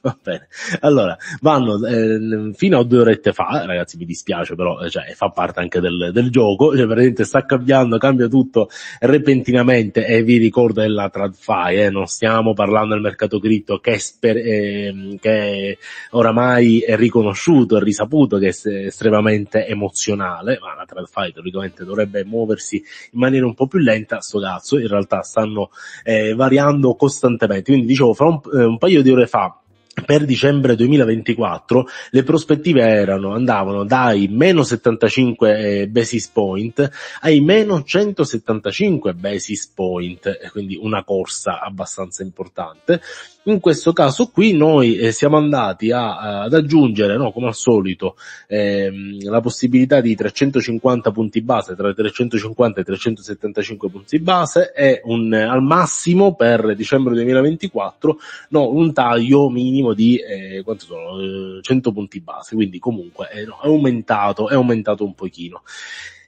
Va bene. Allora, vanno eh, fino a due orette fa, ragazzi mi dispiace però, eh, cioè, fa parte anche del, del gioco, cioè veramente sta cambiando, cambia tutto repentinamente e vi ricordo della TradFi, eh, non stiamo parlando del mercato cripto che, sper- eh, che oramai è riconosciuto, è risaputo che è estremamente emozionale, ma la TradFi teoricamente dovrebbe muoversi in maniera un po' più lenta, sto cazzo, in realtà stanno eh, variando costantemente, quindi dicevo fra un, eh, un paio di ore fa per dicembre 2024 le prospettive erano, andavano dai meno 75 eh, basis point ai meno 175 basis point, quindi una corsa abbastanza importante, in questo caso qui noi eh, siamo andati a, ad aggiungere, no, come al solito, ehm, la possibilità di 350 punti base, tra 350 e 375 punti base e un, al massimo per dicembre 2024 no, un taglio minimo di eh, quanto sono, 100 eh, punti base, quindi comunque eh, no, è aumentato, è aumentato un pochino.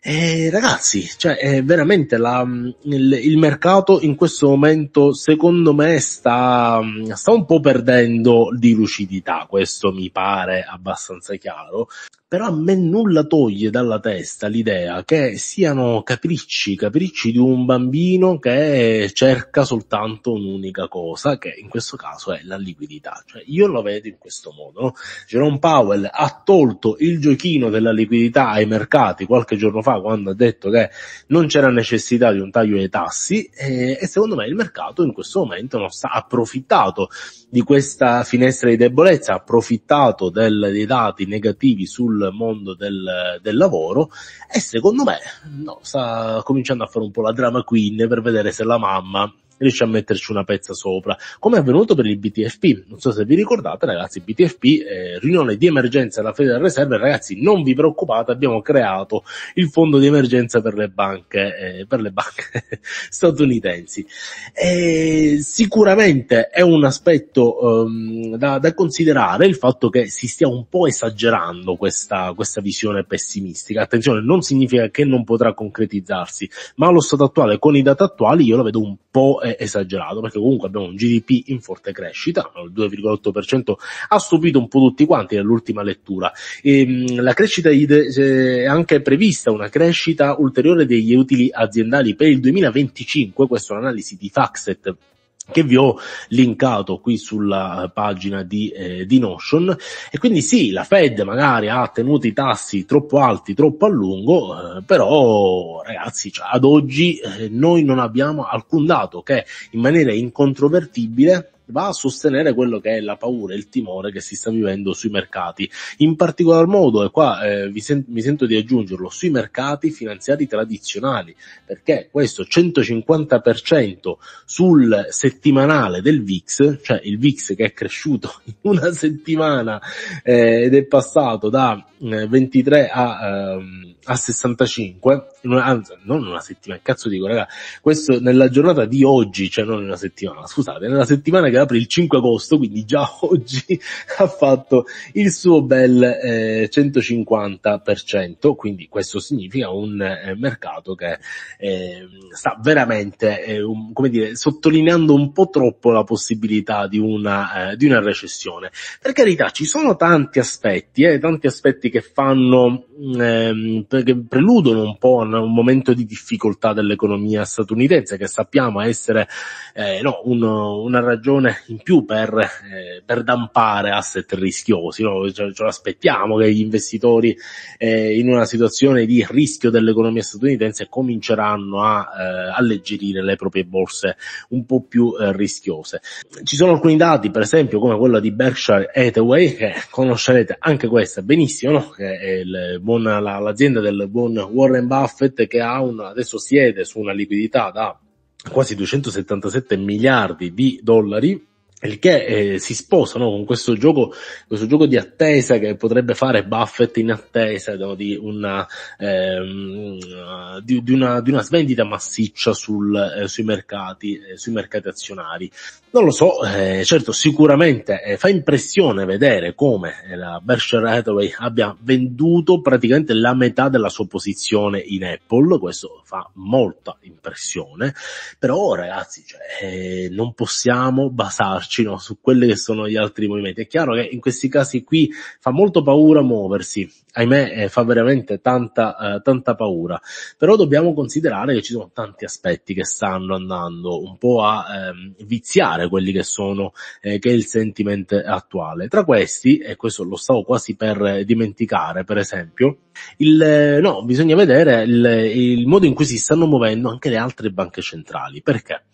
Eh, ragazzi, cioè, è eh, veramente la, mm, il, il, mercato in questo momento, secondo me, sta, mm, sta un po' perdendo di lucidità. Questo mi pare abbastanza chiaro però a me nulla toglie dalla testa l'idea che siano capricci, capricci di un bambino che cerca soltanto un'unica cosa, che in questo caso è la liquidità. Cioè, io lo vedo in questo modo. No? Jerome Powell ha tolto il giochino della liquidità ai mercati qualche giorno fa quando ha detto che non c'era necessità di un taglio dei tassi e, e secondo me il mercato in questo momento non sta approfittato di questa finestra di debolezza, ha approfittato del, dei dati negativi sul mondo del, del lavoro e secondo me no, sta cominciando a fare un po' la drama queen per vedere se la mamma riesce a metterci una pezza sopra, come è avvenuto per il BTFP. Non so se vi ricordate, ragazzi, BTFP, eh, riunione di emergenza della Federal Reserve, ragazzi, non vi preoccupate, abbiamo creato il fondo di emergenza per le banche, eh, per le banche statunitensi. E eh, sicuramente è un aspetto um, da, da, considerare il fatto che si stia un po' esagerando questa, questa visione pessimistica. Attenzione, non significa che non potrà concretizzarsi, ma allo stato attuale, con i dati attuali, io la vedo un po' è esagerato perché comunque abbiamo un GDP in forte crescita, il 2,8% ha stupito un po' tutti quanti nell'ultima lettura. E, ehm, la crescita eh, è anche prevista una crescita ulteriore degli utili aziendali per il 2025, questa è un'analisi di Faxet che vi ho linkato qui sulla pagina di, eh, di Notion e quindi sì, la Fed magari ha tenuto i tassi troppo alti, troppo a lungo, eh, però ragazzi, cioè, ad oggi eh, noi non abbiamo alcun dato che in maniera incontrovertibile va a sostenere quello che è la paura e il timore che si sta vivendo sui mercati. In particolar modo, e qua eh, vi sen- mi sento di aggiungerlo, sui mercati finanziari tradizionali, perché questo 150% sul settimanale del VIX, cioè il VIX che è cresciuto in una settimana eh, ed è passato da eh, 23 a, ehm, a 65, una, anzi, non una settimana, cazzo dico, raga, questo nella giornata di oggi, cioè non una settimana, scusate, nella settimana che era per il 5 agosto, quindi già oggi ha fatto il suo bel eh, 150%, quindi questo significa un eh, mercato che eh, sta veramente, eh, un, come dire, sottolineando un po' troppo la possibilità di una, eh, di una recessione. Per carità, ci sono tanti aspetti, eh, tanti aspetti che fanno, ehm, che preludono un po' un momento di difficoltà dell'economia statunitense, che sappiamo essere eh, no, un, una ragione un'occasione in più per, eh, per dampare asset rischiosi, no? ce, ce l'aspettiamo che gli investitori eh, in una situazione di rischio dell'economia statunitense cominceranno a eh, alleggerire le proprie borse un po' più eh, rischiose. Ci sono alcuni dati, per esempio come quello di Berkshire Hathaway, che conoscerete anche questa benissimo, no? che è il buon, la, l'azienda del buon Warren Buffett che ha un, adesso siede su una liquidità da quasi 277 miliardi di dollari il che eh, si sposa no? con questo gioco, questo gioco di attesa che potrebbe fare Buffett in attesa no? di, una, ehm, di, di, una, di una svendita massiccia sul, eh, sui, mercati, eh, sui mercati azionari. Non lo so, eh, certo sicuramente eh, fa impressione vedere come eh, la Berkshire Hathaway abbia venduto praticamente la metà della sua posizione in Apple, questo fa molta impressione, però ragazzi cioè, eh, non possiamo basarci concentrarcino su quelli che sono gli altri movimenti. È chiaro che in questi casi qui fa molto paura muoversi, ahimè eh, fa veramente tanta, eh, tanta paura, però dobbiamo considerare che ci sono tanti aspetti che stanno andando un po' a ehm, viziare quelli che sono, eh, che è il sentimento attuale. Tra questi, e questo lo stavo quasi per eh, dimenticare, per esempio, il, eh, no, bisogna vedere il, il, modo in cui si stanno muovendo anche le altre banche centrali. Perché?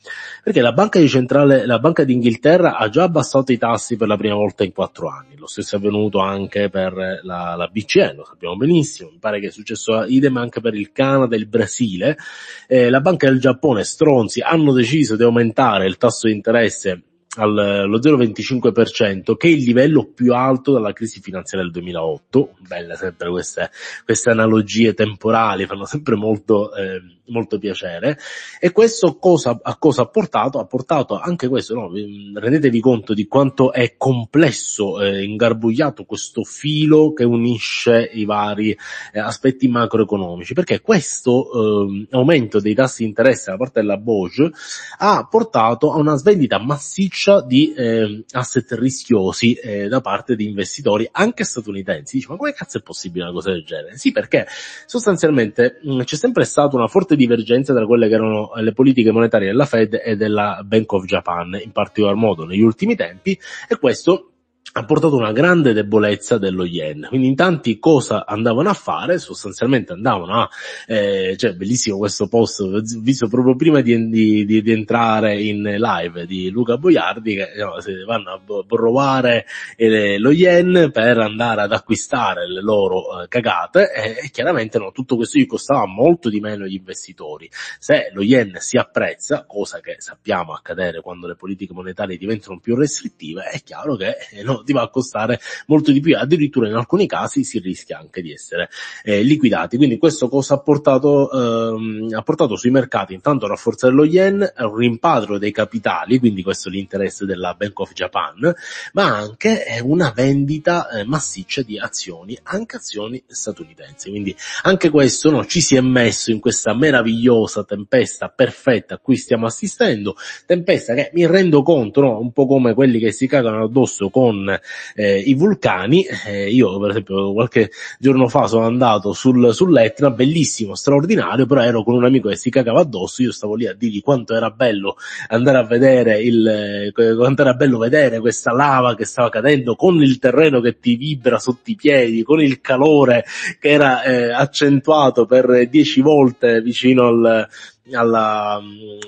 Perché la banca, di centrale, la banca d'Inghilterra ha già abbassato i tassi per la prima volta in quattro anni. Lo stesso è avvenuto anche per la, la BCE, lo sappiamo benissimo. Mi pare che è successo idem anche per il Canada e il Brasile. Eh, la banca del Giappone, stronzi, hanno deciso di aumentare il tasso di interesse allo 0,25%, che è il livello più alto dalla crisi finanziaria del 2008. Belle sempre queste, queste analogie temporali, fanno sempre molto... Eh, molto piacere. E questo cosa, a cosa ha portato? Ha portato anche questo, no? Ehm, rendetevi conto di quanto è complesso, eh, ingarbugliato questo filo che unisce i vari eh, aspetti macroeconomici, perché questo eh, aumento dei tassi di interesse da parte della BOGE ha portato a una svendita massiccia di eh, asset rischiosi eh, da parte di investitori anche statunitensi. Dice, ma come cazzo è possibile una cosa del genere? Sì, perché sostanzialmente mh, c'è sempre stata una forte divergenze tra quelle che erano le politiche monetarie della Fed e della Bank of Japan, in particolar modo negli ultimi tempi, e questo ha portato una grande debolezza dello yen. Quindi in tanti cosa andavano a fare? Sostanzialmente andavano a, eh, cioè bellissimo questo post, visto proprio prima di, di, di, di entrare in live di Luca Boiardi, che no, si vanno a provare eh, lo yen per andare ad acquistare le loro eh, cagate e, e, chiaramente no, tutto questo gli costava molto di meno agli investitori. Se lo yen si apprezza, cosa che sappiamo accadere quando le politiche monetarie diventano più restrittive, è chiaro che eh, no, ti va a costare molto di più, addirittura in alcuni casi si rischia anche di essere eh, liquidati. Quindi questo cosa ha portato, ehm, ha portato sui mercati intanto a rafforzare lo yen, un rimpatrio dei capitali, quindi questo è l'interesse della Bank of Japan, ma anche eh, una vendita eh, massiccia di azioni, anche azioni statunitensi. Quindi anche questo no, ci si è messo in questa meravigliosa tempesta perfetta a cui stiamo assistendo, tempesta che mi rendo conto, no, un po' come quelli che si cagano addosso con con eh, i vulcani. Eh, io, per esempio, qualche giorno fa sono andato sul, sull'Etna, bellissimo, straordinario, però ero con un amico che si cagava addosso, io stavo lì a dirgli quanto era bello andare a vedere il, eh, quanto era bello vedere questa lava che stava cadendo con il terreno che ti vibra sotto i piedi, con il calore che era eh, accentuato per 10 volte vicino al, alla,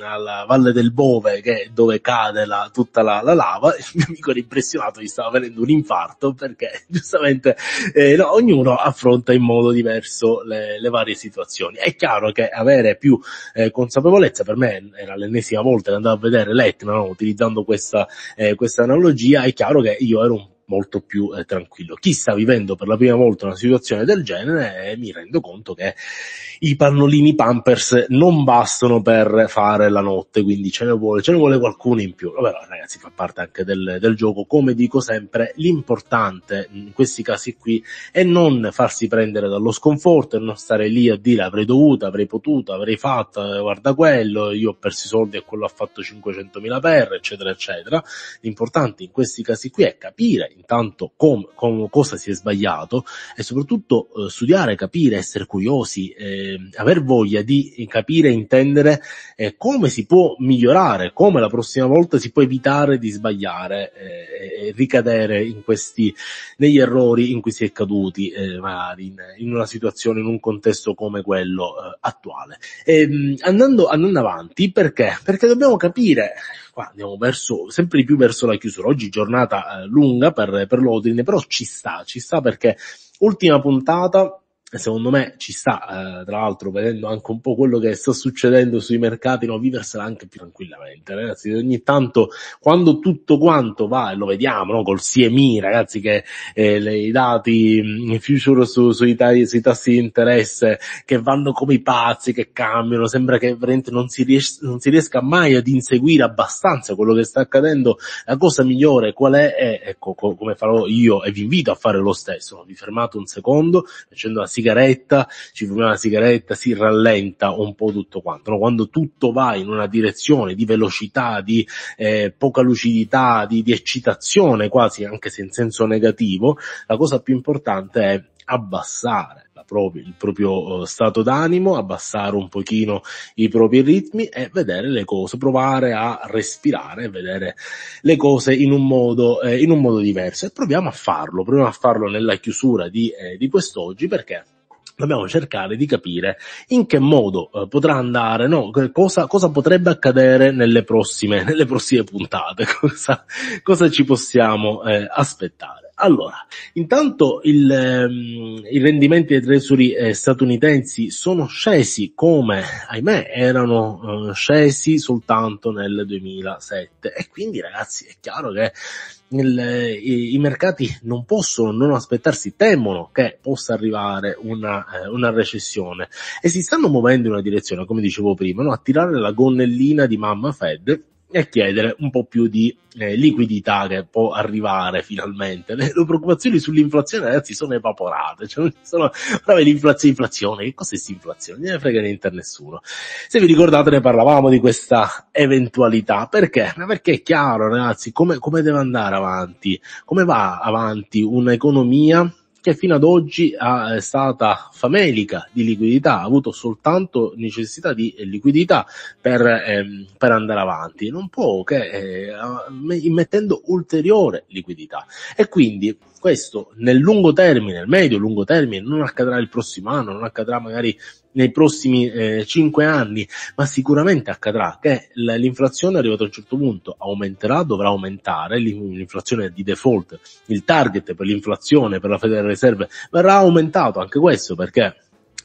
alla Valle del Bove, che è dove cade la, tutta la, la, lava, il mio amico era impressionato, gli stava venendo un infarto perché giustamente eh, no, ognuno affronta in modo diverso le, le, varie situazioni. È chiaro che avere più eh, consapevolezza, per me era l'ennesima volta che andavo a vedere l'Etna, no? utilizzando questa, eh, questa analogia, è chiaro che io ero un molto più eh, tranquillo. Chi sta vivendo per la prima volta una situazione del genere eh, mi rendo conto che i pannolini Pampers non bastano per fare la notte, quindi ce ne vuole, ce ne vuole qualcuno in più. Vabbè, ragazzi, fa parte anche del, del gioco. Come dico sempre, l'importante in questi casi qui è non farsi prendere dallo sconforto e non stare lì a dire avrei dovuto, avrei potuto, avrei fatto, eh, guarda quello, io ho perso i soldi e quello ha fatto 500.000 per, eccetera, eccetera. L'importante in questi casi qui è capire intanto com, com cosa si è sbagliato e soprattutto eh, studiare, capire, essere curiosi. Eh, eh, aver voglia di eh, capire e intendere eh, come si può migliorare, come la prossima volta si può evitare di sbagliare eh, e ricadere in questi, negli errori in cui si è caduti, eh, magari in, in, una situazione, in un contesto come quello eh, attuale. E, ehm, andando, andando avanti, perché? Perché dobbiamo capire qua andiamo verso, sempre di più verso la chiusura. Oggi giornata eh, lunga per, per l'Odin, però ci sta, ci sta perché ultima puntata secondo me ci sta, eh, tra l'altro vedendo anche un po' quello che sta succedendo sui mercati, no, viversela anche più tranquillamente, ragazzi, ogni tanto quando tutto quanto va, e lo vediamo, no, col CMI, ragazzi, che eh, le, i dati mm, in future su, sui, tagli, sui tassi di interesse che vanno come i pazzi, che cambiano, sembra che veramente non si, ries- non si riesca mai ad inseguire abbastanza quello che sta accadendo, la cosa migliore qual è? è eh, ecco, co- come farò io e vi invito a fare lo stesso, no? vi fermate un secondo, facendo la sigla sigaretta, ci fuma una sigaretta, si rallenta un po' tutto quanto. No? Quando tutto va in una direzione di velocità, di eh, poca lucidità, di, di eccitazione quasi, anche se in senso negativo, la cosa più importante è abbassare proprio, il proprio eh, stato d'animo, abbassare un pochino i propri ritmi e vedere le cose, provare a respirare, vedere le cose in un modo, eh, in un modo diverso e proviamo a farlo, proviamo a farlo nella chiusura di, eh, di quest'oggi perché dobbiamo cercare di capire in che modo eh, potrà andare, no? cosa, cosa, potrebbe accadere nelle prossime, nelle prossime puntate, cosa, cosa, ci possiamo eh, aspettare. Allora, intanto il, ehm, i rendimenti dei treasury eh, statunitensi sono scesi come, ahimè, erano eh, scesi soltanto nel 2007 e quindi ragazzi è chiaro che il, i, i, mercati non possono non aspettarsi, temono che possa arrivare una, eh, una recessione e si stanno muovendo in una direzione, come dicevo prima, no? a tirare la gonnellina di mamma Fed e chiedere un po' più di eh, liquidità che può arrivare finalmente. Le, le, preoccupazioni sull'inflazione, ragazzi, sono evaporate. Cioè, sono proprio l'inflazione, inflazione. Che cos'è questa inflazione? Non ne frega niente a nessuno. Se vi ricordate, ne parlavamo di questa eventualità. Perché? Perché è chiaro, ragazzi, come, come deve andare avanti? Come va avanti un'economia che fino ad oggi ha, è eh, stata famelica di liquidità, ha avuto soltanto necessità di liquidità per, ehm, per andare avanti, non può che eh, immettendo ulteriore liquidità. E quindi questo nel lungo termine, nel medio-lungo termine, non accadrà il prossimo anno, non accadrà magari nei prossimi eh, 5 anni, ma sicuramente accadrà che l'inflazione arrivata a un certo punto aumenterà, dovrà aumentare, l'inflazione di default, il target per l'inflazione per la Federal Reserve verrà aumentato anche questo perché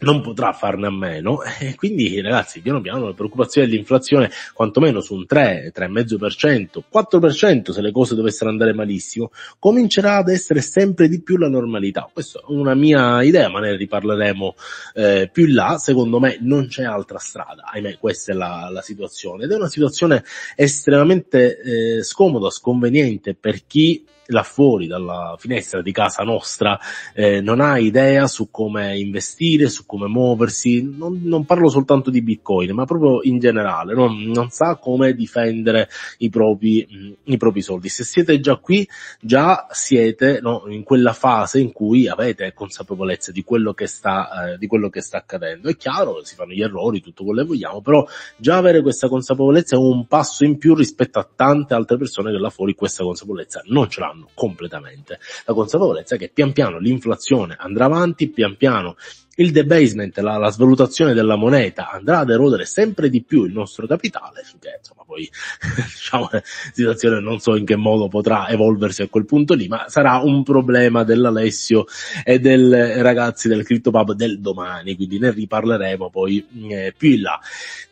non potrà farne a meno e quindi ragazzi piano piano le preoccupazioni dell'inflazione quantomeno su un 3, 3,5%, 4% se le cose dovessero andare malissimo comincerà ad essere sempre di più la normalità questa è una mia idea ma ne riparleremo eh, più in là secondo me non c'è altra strada ahimè questa è la, la situazione ed è una situazione estremamente eh, scomoda, sconveniente per chi là fuori dalla finestra di casa nostra eh, non ha idea su come investire, su come muoversi, non, non parlo soltanto di bitcoin, ma proprio in generale, non, non sa come difendere i propri, mm, i propri soldi. Se siete già qui, già siete no, in quella fase in cui avete consapevolezza di quello che sta, eh, di quello che sta accadendo. È chiaro, si fanno gli errori, tutto quello che vogliamo, però già avere questa consapevolezza è un passo in più rispetto a tante altre persone che là fuori questa consapevolezza non ce l'hanno completamente. La consapevolezza è che pian piano l'inflazione andrà avanti, pian piano il debasement, la, la svalutazione della moneta andrà ad erodere sempre di più il nostro capitale, finché insomma poi diciamo la situazione non so in che modo potrà evolversi a quel punto lì, ma sarà un problema dell'Alessio e dei ragazzi del CryptoPub del domani, quindi ne riparleremo poi eh, più in là.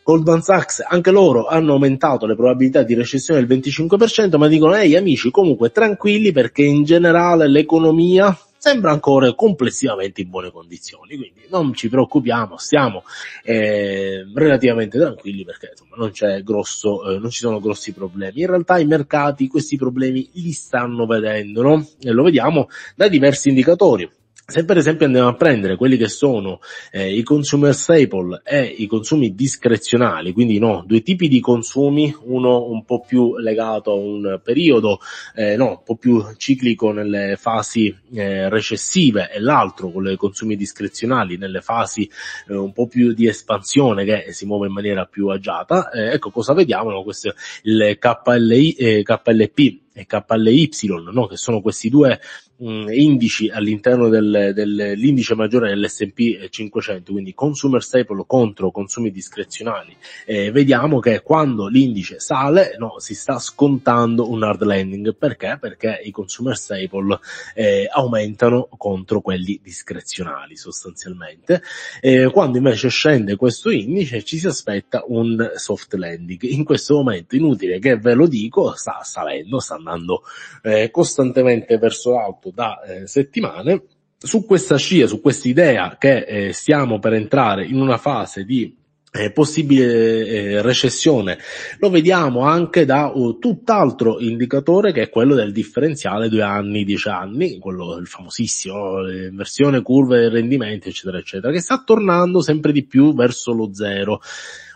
Goldman Sachs, anche loro hanno aumentato le probabilità di recessione del 25%, ma dicono, ehi amici, comunque tranquilli perché in generale l'economia sembra ancora complessivamente in buone condizioni, quindi non ci preoccupiamo, stiamo eh, relativamente tranquilli perché insomma non c'è grosso, eh, non ci sono grossi problemi. In realtà i mercati questi problemi li stanno vedendo, no? E lo vediamo da diversi indicatori se per esempio andiamo a prendere quelli che sono eh, i consumer staple e i consumi discrezionali, quindi no, due tipi di consumi, uno un po' più legato a un periodo, eh, no, un po' più ciclico nelle fasi eh, recessive e l'altro con i consumi discrezionali nelle fasi eh, un po' più di espansione che si muove in maniera più agiata, eh, ecco cosa vediamo, no? questo il KLI, eh, KLP e KLY, no? che sono questi due mh, mm, indici all'interno del, dell'indice maggiore dell'S&P 500, quindi consumer staple contro consumi discrezionali. Eh, vediamo che quando l'indice sale no, si sta scontando un hard landing, perché? Perché i consumer staple eh, aumentano contro quelli discrezionali sostanzialmente. Eh, quando invece scende questo indice ci si aspetta un soft landing. In questo momento inutile che ve lo dico, sta salendo, sta andando eh, costantemente verso l'alto da eh, settimane. Su questa scia, su questa idea che eh, stiamo per entrare in una fase di eh, possibile eh, recessione. Lo vediamo anche da uh, tutt'altro indicatore che è quello del differenziale due anni, dieci anni, quello del famosissimo eh, inversione curve del rendimento, eccetera, eccetera, che sta tornando sempre di più verso lo zero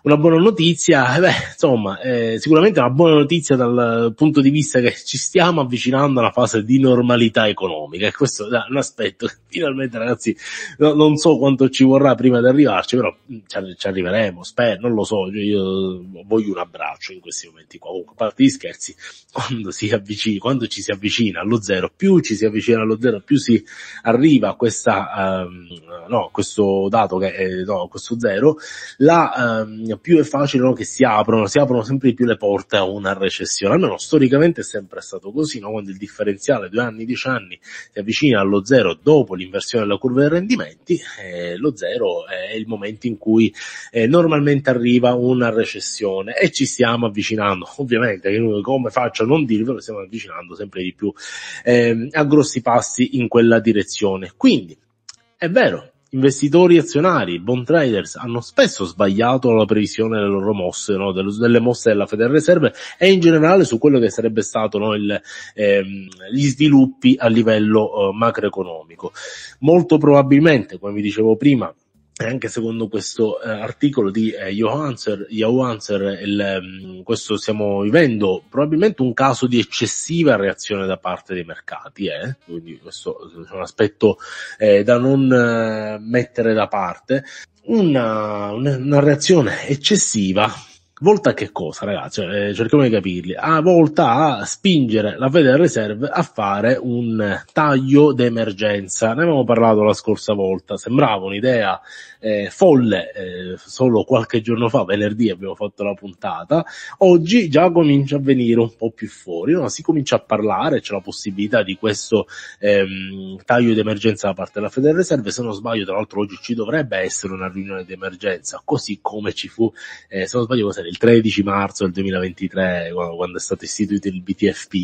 una buona notizia, eh, beh, insomma, eh, sicuramente una buona notizia dal punto di vista che ci stiamo avvicinando a una fase di normalità economica e questo è un aspetto che finalmente ragazzi no, non so quanto ci vorrà prima di arrivarci, però mm, ci, ci arriveremo, spero, non lo so, io voglio un abbraccio in questi momenti qua, comunque, a parte gli scherzi, quando si avvicina, quando ci si avvicina allo zero, più ci si avvicina allo zero, più si arriva a questa, um, no, questo dato che è, no, questo zero, la um, più è facile no, che si aprono, si aprono sempre più le porte a una recessione. Almeno storicamente è sempre stato così, no? quando il differenziale due anni, dieci anni si avvicina allo zero dopo l'inversione della curva dei rendimenti, eh, lo zero è il momento in cui eh, normalmente arriva una recessione e ci stiamo avvicinando. Ovviamente, come faccio a non dirvelo, stiamo avvicinando sempre di più eh, a grossi passi in quella direzione. Quindi, è vero, investitori azionari, bond traders hanno spesso sbagliato la previsione delle loro mosse, no? delle mosse della Federal Reserve e in generale su quello che sarebbe stato no, il, ehm, gli sviluppi a livello eh, macroeconomico. Molto probabilmente, come vi dicevo prima, anche secondo questo eh, articolo di eh, Johanser, Johanser il, mh, mm, questo stiamo vivendo probabilmente un caso di eccessiva reazione da parte dei mercati, eh? quindi questo eh, è un aspetto eh, da non eh, mettere da parte, una, una reazione eccessiva volta a che cosa, ragazzi? Cioè, eh, cerchiamo di capirli. Ah, volta a spingere la Federal Reserve a fare un taglio d'emergenza. Ne avevamo parlato la scorsa volta. Sembrava un'idea eh, folle, eh, solo qualche giorno fa, venerdì abbiamo fatto la puntata, oggi già comincia a venire un po' più fuori, no? si comincia a parlare, c'è la possibilità di questo ehm, taglio di emergenza da parte della Federal Reserve, se non sbaglio tra l'altro oggi ci dovrebbe essere una riunione di emergenza, così come ci fu, eh, se non sbaglio cos'era, il 13 marzo del 2023 quando è stato istituito il BTFP,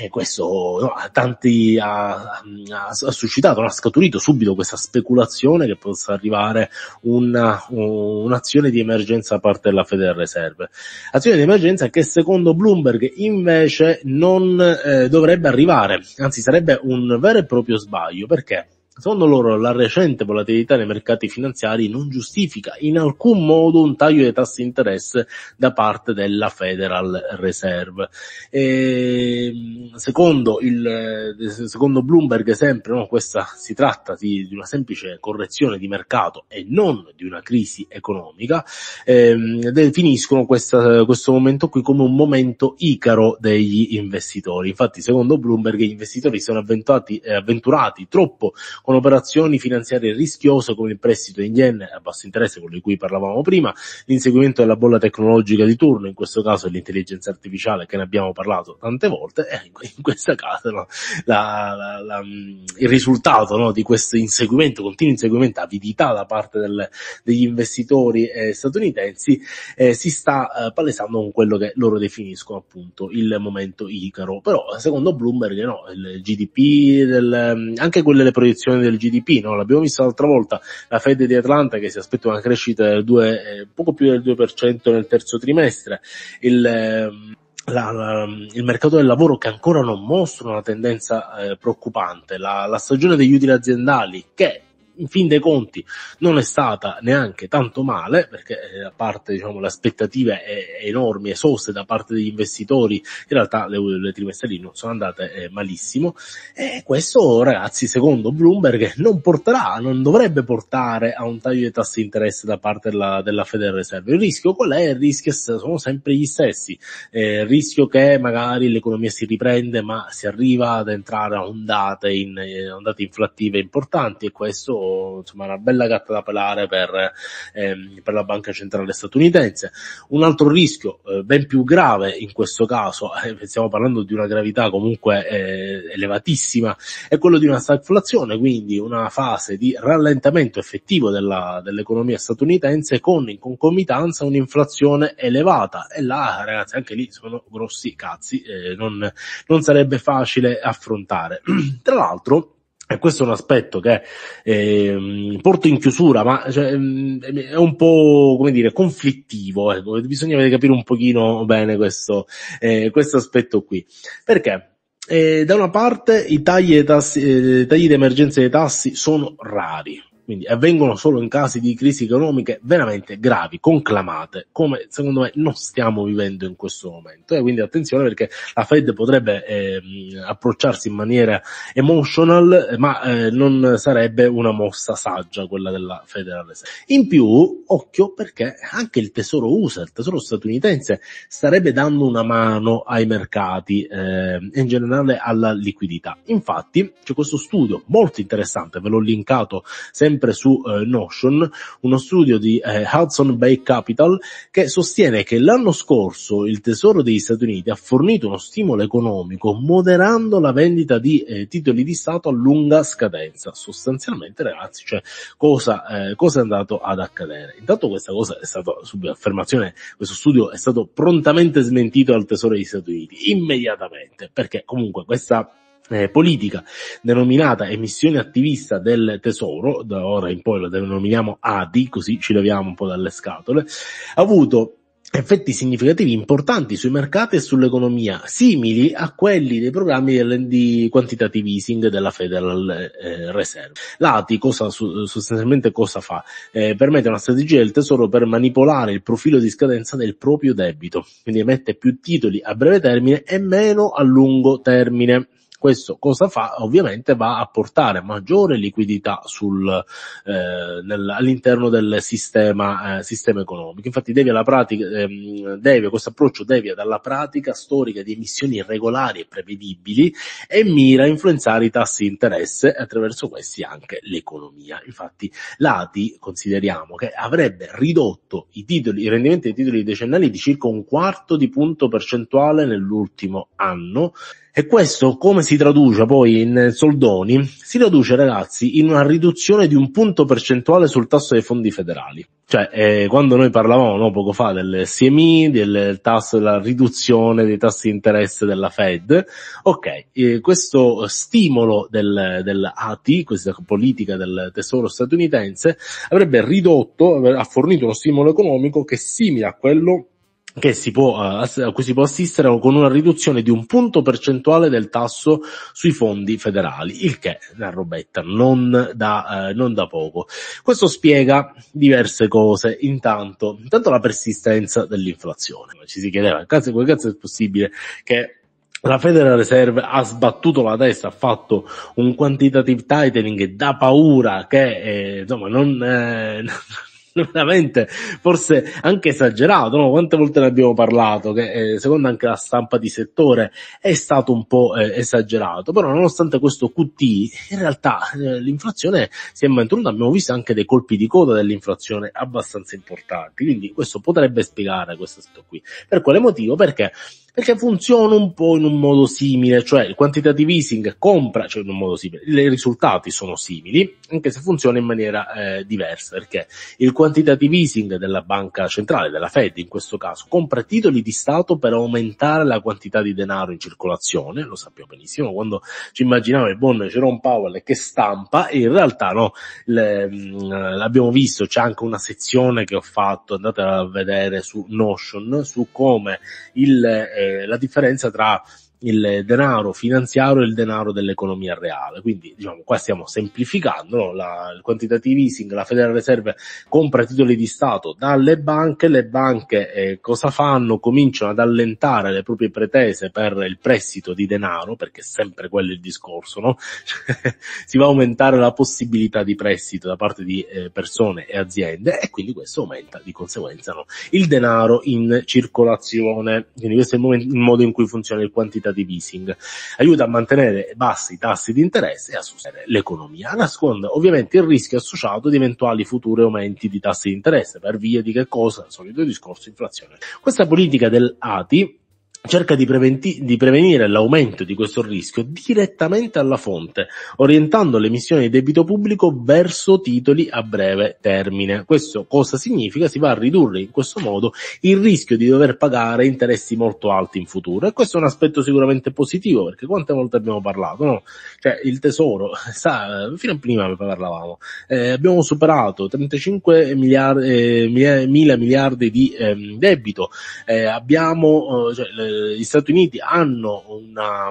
e eh, questo no, tanti ha, ha, suscitato, ha scaturito subito questa speculazione che possa arrivare una, un'azione di emergenza da parte della Federal Reserve. Azione di emergenza che secondo Bloomberg invece non eh, dovrebbe arrivare, anzi sarebbe un vero e proprio sbaglio perché Secondo loro la recente volatilità nei mercati finanziari non giustifica in alcun modo un taglio dei tassi di interesse da parte della Federal Reserve. E, ehm, secondo, il, eh, secondo Bloomberg sempre no, questa si tratta di, di, una semplice correzione di mercato e non di una crisi economica, ehm, definiscono questa, questo momento qui come un momento icaro degli investitori. Infatti secondo Bloomberg gli investitori sono avventati, eh, avventurati troppo con operazioni finanziarie rischiose come il prestito in yen a basso interesse, quello di cui parlavamo prima, l'inseguimento della bolla tecnologica di turno, in questo caso l'intelligenza artificiale che ne abbiamo parlato tante volte, eh, e in questo caso no, la, la, la, mm, il risultato no, di questo inseguimento, continuo inseguimento, avidità da parte del, degli investitori eh, statunitensi eh, si sta eh, palesando con quello che loro definiscono appunto il momento Icaro. Però secondo Bloomberg no, il GDP, del, mm, anche quelle le proiezioni crescita del GDP, no? L'abbiamo visto l'altra volta, la Fed di Atlanta che si aspetta una crescita del 2, eh, poco più del 2% nel terzo trimestre, il, eh, la, la, il mercato del lavoro che ancora non mostra una tendenza eh, preoccupante, la, la stagione degli utili aziendali che in fin dei conti non è stata neanche tanto male, perché eh, a parte diciamo, le aspettative eh, enormi, esoste da parte degli investitori, in realtà le, le trimestrali non sono andate eh, malissimo. E questo, ragazzi, secondo Bloomberg non porterà, non dovrebbe portare a un taglio di tassi di interesse da parte della, della Federal Reserve. Il rischio qual è? Il rischio sono sempre gli stessi. Eh, il rischio che magari l'economia si riprende, ma si arriva ad entrare a ondate, in, eh, ondate inflattive importanti e questo insomma una bella gatta da pelare per, ehm, per la banca centrale statunitense. Un altro rischio eh, ben più grave in questo caso, eh, stiamo parlando di una gravità comunque eh, elevatissima, è quello di una stagflazione, quindi una fase di rallentamento effettivo della, dell'economia statunitense con in concomitanza un'inflazione elevata e là ragazzi anche lì sono grossi cazzi, eh, non, non sarebbe facile affrontare. Tra l'altro e questo è un aspetto che eh, porto in chiusura, ma cioè, ehm, è un po', come dire, conflittivo, ecco. bisogna capire un pochino bene questo, eh, questo aspetto qui. Perché? Eh, da una parte i tagli, tassi, eh, tagli d'emergenza dei tassi sono rari, quindi avvengono solo in casi di crisi economiche veramente gravi, conclamate, come secondo me non stiamo vivendo in questo momento. E eh, quindi attenzione perché la Fed potrebbe eh, approcciarsi in maniera emotional, eh, ma eh, non sarebbe una mossa saggia quella della Federal Reserve. In più, occhio perché anche il tesoro USA, il tesoro statunitense, starebbe dando una mano ai mercati, eh, in generale alla liquidità. Infatti, c'è questo studio molto interessante, ve l'ho linkato sempre sempre su eh, Notion, uno studio di eh, Hudson Bay Capital che sostiene che l'anno scorso il Tesoro degli Stati Uniti ha fornito uno stimolo economico moderando la vendita di eh, titoli di Stato a lunga scadenza. Sostanzialmente ragazzi, cioè cosa, eh, cosa è andato ad accadere? Intanto questa cosa è stata, subito affermazione, questo studio è stato prontamente smentito dal Tesoro degli Stati Uniti, immediatamente, perché comunque questa eh, politica denominata emissione attivista del tesoro, da ora in poi lo denominiamo ADI, così ci leviamo un po' dalle scatole, ha avuto effetti significativi importanti sui mercati e sull'economia, simili a quelli dei programmi di quantitative easing della Federal eh, Reserve. L'ATI cosa, sostanzialmente cosa fa? Eh, permette una strategia del tesoro per manipolare il profilo di scadenza del proprio debito, quindi emette più titoli a breve termine e meno a lungo termine. Questo cosa fa? Ovviamente va a portare maggiore liquidità sul, eh, nel, all'interno del sistema, eh, sistema economico. Infatti devia, la pratica, ehm, devia questo approccio devia dalla pratica storica di emissioni irregolari e prevedibili e mira a influenzare i tassi di interesse e attraverso questi anche l'economia. Infatti l'ATI consideriamo che avrebbe ridotto i, titoli, i rendimenti dei titoli decennali di circa un quarto di punto percentuale nell'ultimo anno e questo come si traduce poi in soldoni? Si traduce ragazzi in una riduzione di un punto percentuale sul tasso dei fondi federali. Cioè, eh, quando noi parlavamo no, poco fa del CMI, del tasso, della riduzione dei tassi di interesse della Fed, ok, eh, questo stimolo del, dell'AT, questa politica del tesoro statunitense, avrebbe ridotto, ha fornito uno stimolo economico che è simile a quello che si può, eh, a cui si può assistere con una riduzione di un punto percentuale del tasso sui fondi federali, il che è una robetta non da, eh, non da poco. Questo spiega diverse cose, intanto, intanto la persistenza dell'inflazione. Ci si chiedeva, cazzo, come cazzo è possibile che la Federal Reserve ha sbattuto la testa, ha fatto un quantitative tightening da paura che eh, insomma, non, eh, veramente forse anche esagerato, no? quante volte ne abbiamo parlato, che eh, secondo anche la stampa di settore è stato un po' eh, esagerato, però nonostante questo QT in realtà eh, l'inflazione si è mantenuta, abbiamo visto anche dei colpi di coda dell'inflazione abbastanza importanti, quindi questo potrebbe spiegare questo aspetto qui. Per quale motivo? Perché perché funziona un po' in un modo simile, cioè il quantitative easing compra, cioè in un modo simile, i risultati sono simili, anche se funziona in maniera eh, diversa, perché il quantitative easing della banca centrale, della Fed in questo caso, compra titoli di Stato per aumentare la quantità di denaro in circolazione, lo sappiamo benissimo, quando ci immaginavamo il buon Jerome Powell che stampa, e in realtà no, le, mm, l'abbiamo visto, c'è anche una sezione che ho fatto, andate a vedere su Notion, su come il... Eh, la differenza tra il denaro finanziario e il denaro dell'economia reale. Quindi, diciamo, qua stiamo semplificando no? la, il quantitative easing, la Federal Reserve compra titoli di Stato dalle banche, le banche eh, cosa fanno? Cominciano ad allentare le proprie pretese per il prestito di denaro, perché è sempre quello il discorso, no? si va a aumentare la possibilità di prestito da parte di eh, persone e aziende e quindi questo aumenta di conseguenza no? il denaro in circolazione. Quindi questo è il, momento, il modo in cui funziona il quantitativo politica di leasing. Aiuta a mantenere bassi i tassi di interesse e a sostenere l'economia. Nasconde ovviamente il rischio associato di eventuali futuri aumenti di tassi di interesse per via di che cosa? Il solito discorso inflazione. Questa politica dell'ATI cerca di, preventi- di, prevenire l'aumento di questo rischio direttamente alla fonte, orientando l'emissione di debito pubblico verso titoli a breve termine. Questo cosa significa? Si va a ridurre in questo modo il rischio di dover pagare interessi molto alti in futuro e questo è un aspetto sicuramente positivo perché quante volte abbiamo parlato, no? Cioè il tesoro, sa, fino a prima parlavamo, eh, abbiamo superato 35 miliardi, eh, mila miliardi di ehm, eh, debito, abbiamo, eh, cioè, gli Stati Uniti hanno una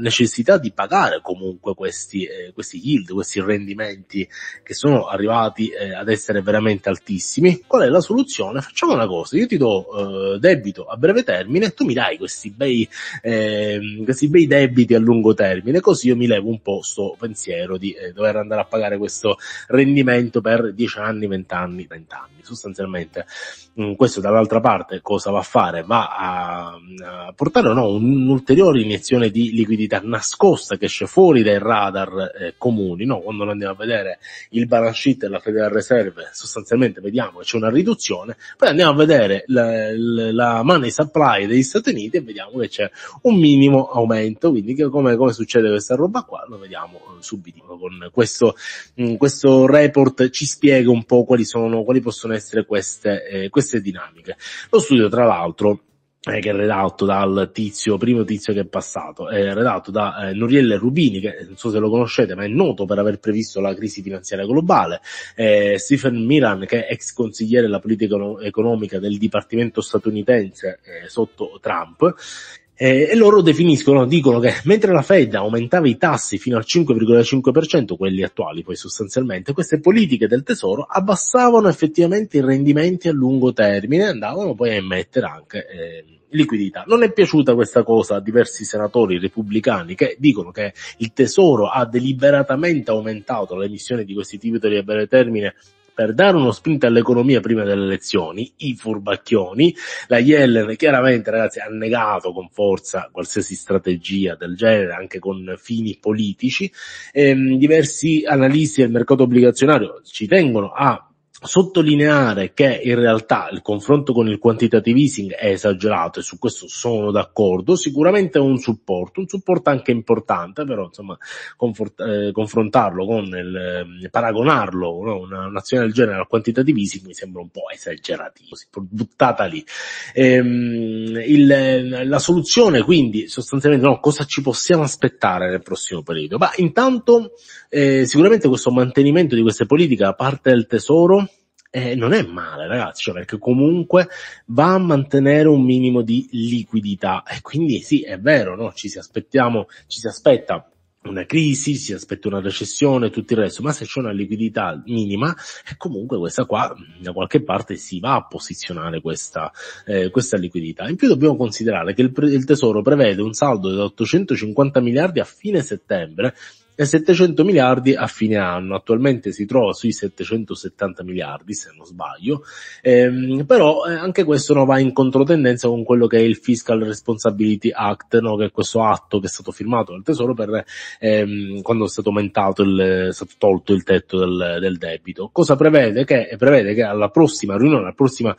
necessità di pagare comunque questi, eh, questi yield, questi rendimenti che sono arrivati eh, ad essere veramente altissimi. Qual è la soluzione? Facciamo una cosa, io ti do eh, debito a breve termine e tu mi dai questi bei, ehm, questi bei debiti a lungo termine, così io mi levo un po' sto pensiero di eh, dover andare a pagare questo rendimento per 10 anni, 20 anni, 30 anni. Sostanzialmente mh, mm, questo dall'altra parte cosa va a fare? Va a, a portare o no un'ulteriore iniezione di liquidità liquidità nascosta che esce fuori dai radar eh, comuni, no? quando noi andiamo a vedere il balance sheet della Federal Reserve sostanzialmente vediamo che c'è una riduzione, poi andiamo a vedere la, la money supply degli Stati Uniti e vediamo che c'è un minimo aumento, quindi che come, come succede questa roba qua lo vediamo eh, subito con questo, mm, questo report ci spiega un po' quali sono, quali possono essere queste, eh, queste dinamiche. Lo studio tra l'altro eh, che è redatto dal tizio, primo tizio che è passato, è redatto da eh, Norielle Rubini, che non so se lo conoscete, ma è noto per aver previsto la crisi finanziaria globale, eh, Stephen Miran, che è ex consigliere della politica economica del Dipartimento statunitense eh, sotto Trump, e loro definiscono, dicono che mentre la Fed aumentava i tassi fino al 5,5%, quelli attuali poi sostanzialmente, queste politiche del tesoro abbassavano effettivamente i rendimenti a lungo termine e andavano poi a emettere anche eh, liquidità. Non è piaciuta questa cosa a diversi senatori repubblicani che dicono che il Tesoro ha deliberatamente aumentato l'emissione di questi titoli a breve termine per dare uno spinta all'economia prima delle elezioni, i furbacchioni, la Yellen chiaramente ragazzi ha negato con forza qualsiasi strategia del genere anche con fini politici, ehm, diversi analisti del mercato obbligazionario ci tengono a sottolineare che in realtà il confronto con il quantitative easing è esagerato e su questo sono d'accordo, sicuramente è un supporto, un supporto anche importante, però insomma confort- eh, confrontarlo con il, eh, paragonarlo, no? una, un'azione del genere al quantitative easing mi sembra un po' esageratino, buttata lì. Ehm, il, la soluzione quindi sostanzialmente no, cosa ci possiamo aspettare nel prossimo periodo? Ma intanto eh, sicuramente questo mantenimento di queste politiche da parte del tesoro eh, non è male, ragazzi, cioè perché comunque va a mantenere un minimo di liquidità e quindi sì, è vero, no? Ci si aspettiamo, ci si aspetta una crisi, si aspetta una recessione, tutto il resto, ma se c'è una liquidità minima, eh, comunque questa qua da qualche parte si va a posizionare questa, eh, questa liquidità. In più dobbiamo considerare che il, il tesoro prevede un saldo di 850 miliardi a fine settembre, e 700 miliardi a fine anno. Attualmente si trova sui 770 miliardi, se non sbaglio, ehm, però eh, anche questo no, va in controtendenza con quello che è il Fiscal Responsibility Act, no, che è questo atto che è stato firmato dal Tesoro per ehm, quando è stato aumentato il, è stato tolto il tetto del, del debito. Cosa prevede? Che prevede che alla prossima riunione, alla prossima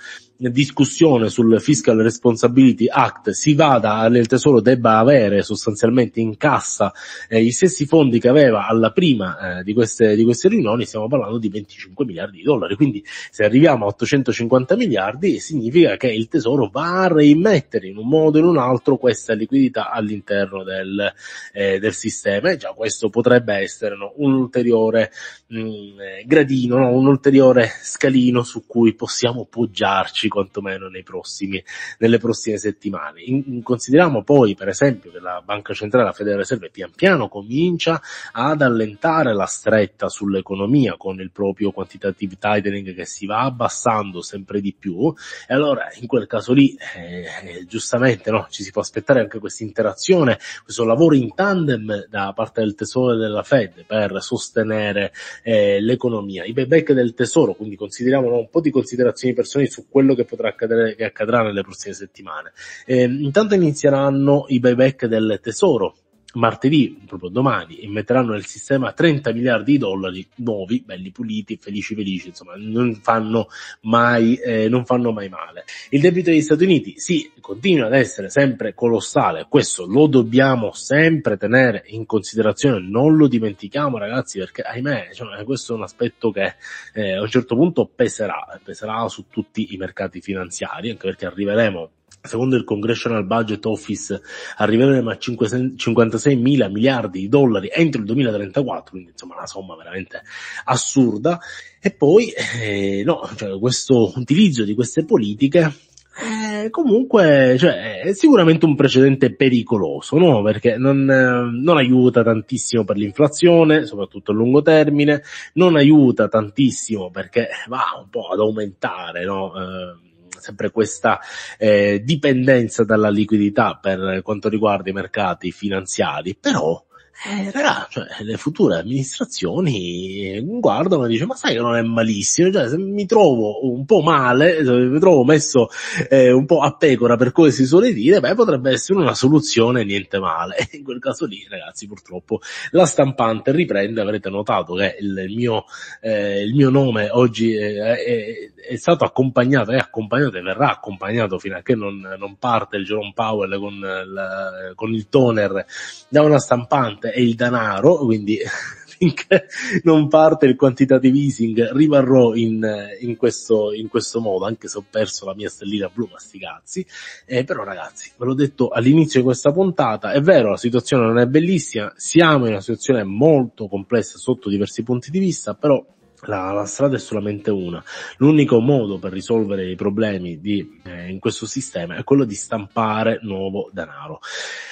discussione sul Fiscal Responsibility Act si vada nel tesoro debba avere sostanzialmente in cassa eh, gli stessi fondi che aveva alla prima eh, di, queste, di queste riunioni, stiamo parlando di 25 miliardi di dollari. Quindi se arriviamo a 850 miliardi significa che il tesoro va a reimmettere in un modo o in un altro questa liquidità all'interno del, eh, del sistema e già questo potrebbe essere no, un ulteriore mh, mm, eh, gradino, no, un ulteriore scalino su cui possiamo poggiarci quantomeno nei prossimi, nelle prossime settimane. In, consideriamo poi, per esempio, che la Banca Centrale, la Federale Reserve, pian piano comincia ad allentare la stretta sull'economia con il proprio quantitative tightening che si va abbassando sempre di più. E allora, in quel caso lì, eh, eh giustamente, no, ci si può aspettare anche questa interazione, questo lavoro in tandem da parte del Tesoro e della Fed per sostenere eh, l'economia. I payback del Tesoro, quindi consideriamo no, un po' di considerazioni personali su quello che che potrà accadere, che accadrà nelle prossime settimane. Eh, intanto inizieranno i buyback del tesoro martedì, proprio domani, e nel sistema 30 miliardi di dollari nuovi, belli puliti, felici felici, insomma, non fanno mai, eh, non fanno mai male. Il debito degli Stati Uniti, sì, continua ad essere sempre colossale, questo lo dobbiamo sempre tenere in considerazione, non lo dimentichiamo ragazzi, perché ahimè, cioè, questo è un aspetto che eh, a un certo punto peserà, peserà su tutti i mercati finanziari, anche perché arriveremo Secondo il Congressional Budget Office arriveremo a 56 mila miliardi di dollari entro il 2034, quindi insomma una somma veramente assurda. E poi, eh, no, cioè questo utilizzo di queste politiche eh, comunque cioè, è sicuramente un precedente pericoloso, no? perché non, eh, non, aiuta tantissimo per l'inflazione, soprattutto a lungo termine, non aiuta tantissimo perché va un po' ad aumentare no? eh, sempre questa eh, dipendenza dalla liquidità per quanto riguarda i mercati finanziari, però eh, raga, cioè, le future amministrazioni guardano e dicono ma sai che non è malissimo, cioè, se mi trovo un po' male, se mi trovo messo eh, un po' a pecora per come si suole dire, beh potrebbe essere una soluzione niente male. In quel caso lì ragazzi purtroppo la stampante riprende, avrete notato che il mio, eh, il mio nome oggi eh, è, è, è, stato accompagnato, è accompagnato e verrà accompagnato fino a che non, non parte il Jerome Powell con, la, con il toner da una stampante parte è il denaro, quindi finché non parte il quantitative easing rimarrò in, in, questo, in, questo, modo, anche se ho perso la mia stellina blu, ma sti cazzi. Eh, però ragazzi, ve l'ho detto all'inizio di questa puntata, è vero, la situazione non è bellissima, siamo in una situazione molto complessa sotto diversi punti di vista, però la, la, strada è solamente una. L'unico modo per risolvere i problemi di, eh, in questo sistema è quello di stampare nuovo denaro.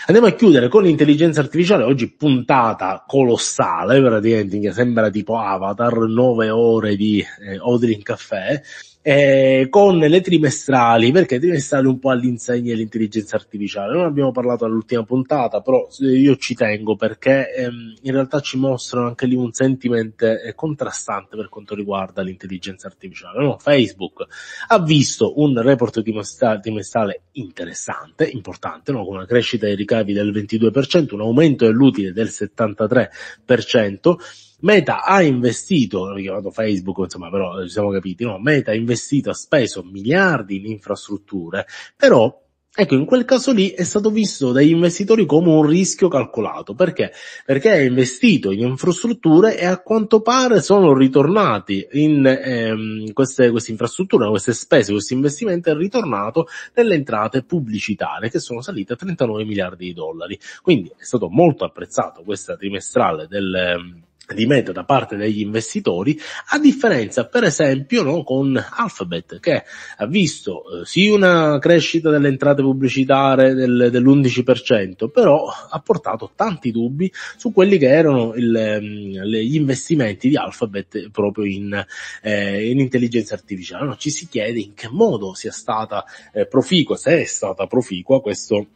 Andiamo a chiudere con l'intelligenza artificiale, oggi puntata colossale, praticamente sembra tipo Avatar, 9 ore di eh, Odrin Caffè eh, con le trimestrali, perché trimestrali un po' all'insegna dell'intelligenza artificiale. Non abbiamo parlato all'ultima puntata, però eh, io ci tengo perché ehm, in realtà ci mostrano anche lì un sentiment eh, contrastante per quanto riguarda l'intelligenza artificiale. No? Facebook ha visto un report trimestrale, trimestrale interessante, importante, no? con una crescita dei ricavi del 22%, un aumento dell'utile del 73%, Meta ha investito, l'ho chiamato Facebook, insomma, però ci siamo capiti, no? Meta ha investito, ha speso miliardi in infrastrutture, però Ecco, in quel caso lì è stato visto dagli investitori come un rischio calcolato. Perché? Perché ha investito in infrastrutture e a quanto pare sono ritornati in ehm, queste, queste infrastrutture, queste spese, questo investimento è ritornato nelle entrate pubblicitarie che sono salite a 39 miliardi di dollari. Quindi è stato molto apprezzato questa trimestrale del... Ehm, di meta da parte degli investitori, a differenza per esempio no, con Alphabet che ha visto eh, sì una crescita delle entrate pubblicitarie del, dell'11%, però ha portato tanti dubbi su quelli che erano il, ehm, gli investimenti di Alphabet proprio in, eh, in intelligenza artificiale. No, ci si chiede in che modo sia stata eh, proficua, se è stata proficua questo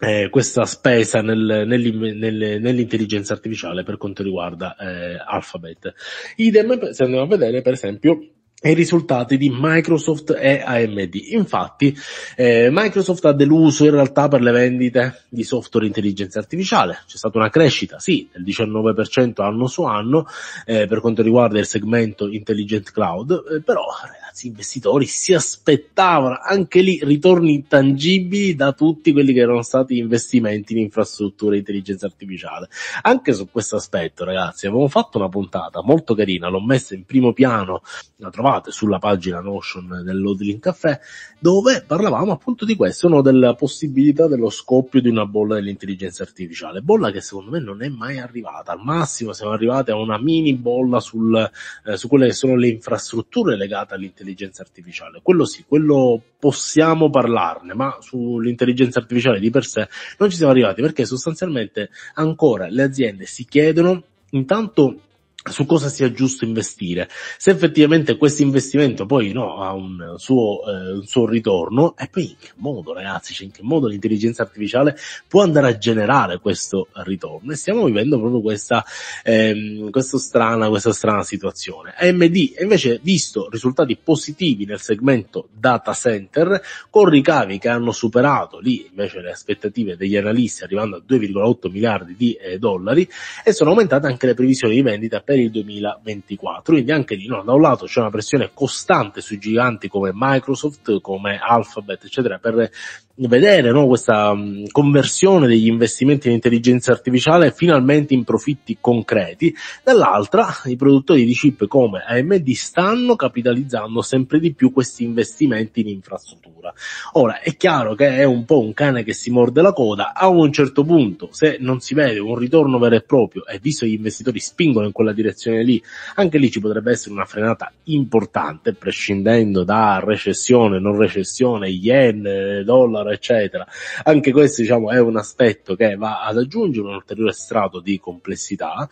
eh, questa spesa nel, nel, nel, nell'intelligenza artificiale per quanto riguarda eh, Alphabet. Idem se andiamo a vedere per esempio i risultati di Microsoft e AMD. Infatti, eh, Microsoft ha deluso in realtà per le vendite di software intelligenza artificiale. C'è stata una crescita, sì, del 19% anno su anno eh, per quanto riguarda il segmento Intelligent Cloud, eh, però ragazzi investitori si aspettavano anche lì ritorni tangibili da tutti quelli che erano stati investimenti in infrastrutture e intelligenza artificiale. Anche su questo aspetto, ragazzi, avevamo fatto una puntata molto carina, l'ho messa in primo piano, la trovate sulla pagina Notion dell'Odlin Caffè, dove parlavamo appunto di questo, no? della possibilità dello scoppio di una bolla dell'intelligenza artificiale, bolla che secondo me non è mai arrivata, al massimo siamo arrivati a una mini bolla sul, eh, su quelle che sono le infrastrutture legate all'intelligenza dell'intelligenza artificiale. Quello sì, quello possiamo parlarne, ma sull'intelligenza artificiale di per sé non ci siamo arrivati perché sostanzialmente ancora le aziende si chiedono intanto su cosa sia giusto investire. Se effettivamente questo investimento poi no, ha un suo, eh, un suo ritorno, e poi in che modo, ragazzi, cioè in che modo l'intelligenza artificiale può andare a generare questo ritorno? E stiamo vivendo proprio questa, ehm, questa, strana, questa strana situazione. AMD ha invece visto risultati positivi nel segmento data center, con ricavi che hanno superato lì invece le aspettative degli analisti, arrivando a 2,8 miliardi di eh, dollari, e sono aumentate anche le previsioni di vendita per il 2024. Quindi anche lì, no, da un lato c'è una pressione costante sui giganti come Microsoft, come Alphabet, eccetera, per vedere no, questa mm, conversione degli investimenti in intelligenza artificiale finalmente in profitti concreti, dall'altra i produttori di chip come AMD stanno capitalizzando sempre di più questi investimenti in infrastruttura. Ora è chiaro che è un po' un cane che si morde la coda, a un certo punto se non si vede un ritorno vero e proprio e visto che gli investitori spingono in quella direzione direzione lì. Anche lì ci potrebbe essere una frenata importante, prescindendo da recessione, non recessione, yen, dollaro, eccetera. Anche questo, diciamo, è un aspetto che va ad aggiungere un ulteriore strato di complessità.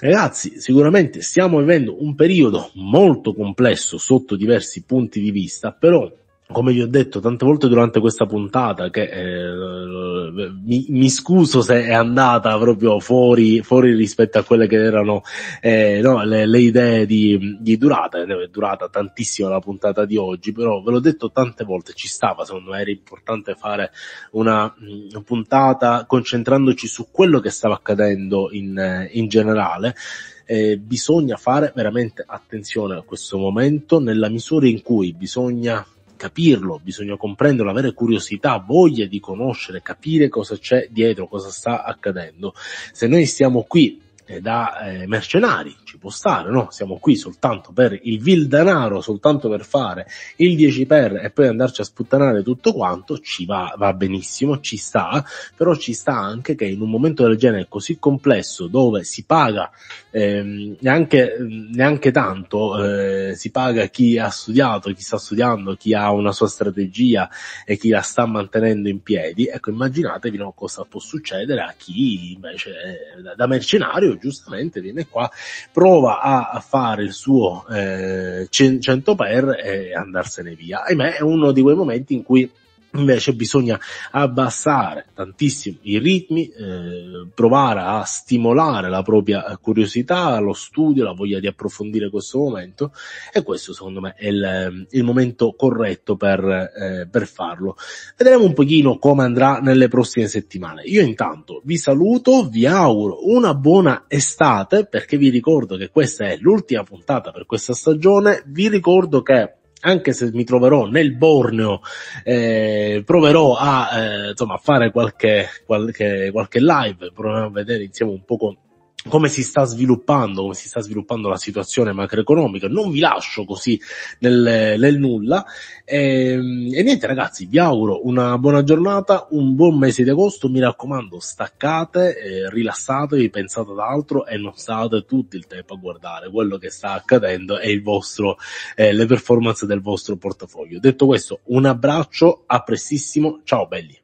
Ragazzi, sicuramente stiamo vivendo un periodo molto complesso sotto diversi punti di vista, però come vi ho detto tante volte durante questa puntata, che eh, mi, mi, scuso se è andata proprio fuori, fuori rispetto a quelle che erano eh, no, le, le, idee di, di durata, eh, è durata tantissimo la puntata di oggi, però ve l'ho detto tante volte, ci stava, secondo me era importante fare una mh, mm, puntata concentrandoci su quello che stava accadendo in, eh, in generale. Eh, bisogna fare veramente attenzione a questo momento nella misura in cui bisogna capirlo, bisogna comprenderlo, avere curiosità, voglia di conoscere, capire cosa c'è dietro, cosa sta accadendo. Se noi stiamo qui eh, da eh, mercenari, ci può stare, no? Siamo qui soltanto per il vil denaro, soltanto per fare il 10 per e poi andarci a sputtanare tutto quanto, ci va, va benissimo, ci sta, però ci sta anche che in un momento del genere così complesso dove si paga eh, neanche, neanche tanto, eh, si paga chi ha studiato, chi sta studiando, chi ha una sua strategia e chi la sta mantenendo in piedi, ecco immaginatevi no, cosa può succedere a chi invece da mercenario giustamente viene qua, prova a fare il suo eh, 100 per e andarsene via. Ahimè, è uno di quei momenti in cui Invece bisogna abbassare tantissimo i ritmi, eh, provare a stimolare la propria curiosità, lo studio, la voglia di approfondire questo momento e questo secondo me è il, eh, il momento corretto per, eh, per farlo. Vedremo un pochino come andrà nelle prossime settimane. Io intanto vi saluto, vi auguro una buona estate perché vi ricordo che questa è l'ultima puntata per questa stagione, vi ricordo che anche se mi troverò nel Borneo, eh, proverò a, eh, insomma, a fare qualche, qualche, qualche live, proverò a vedere insieme un po' con come si sta sviluppando, come si sta sviluppando la situazione macroeconomica. Non vi lascio così nel, nel nulla. E, ehm, e, niente ragazzi, vi auguro una buona giornata, un buon mese di agosto. Mi raccomando, staccate, eh, rilassatevi, pensate ad altro e non state tutto il tempo a guardare quello che sta accadendo e il vostro, eh, le performance del vostro portafoglio. Detto questo, un abbraccio, a prestissimo, ciao belli.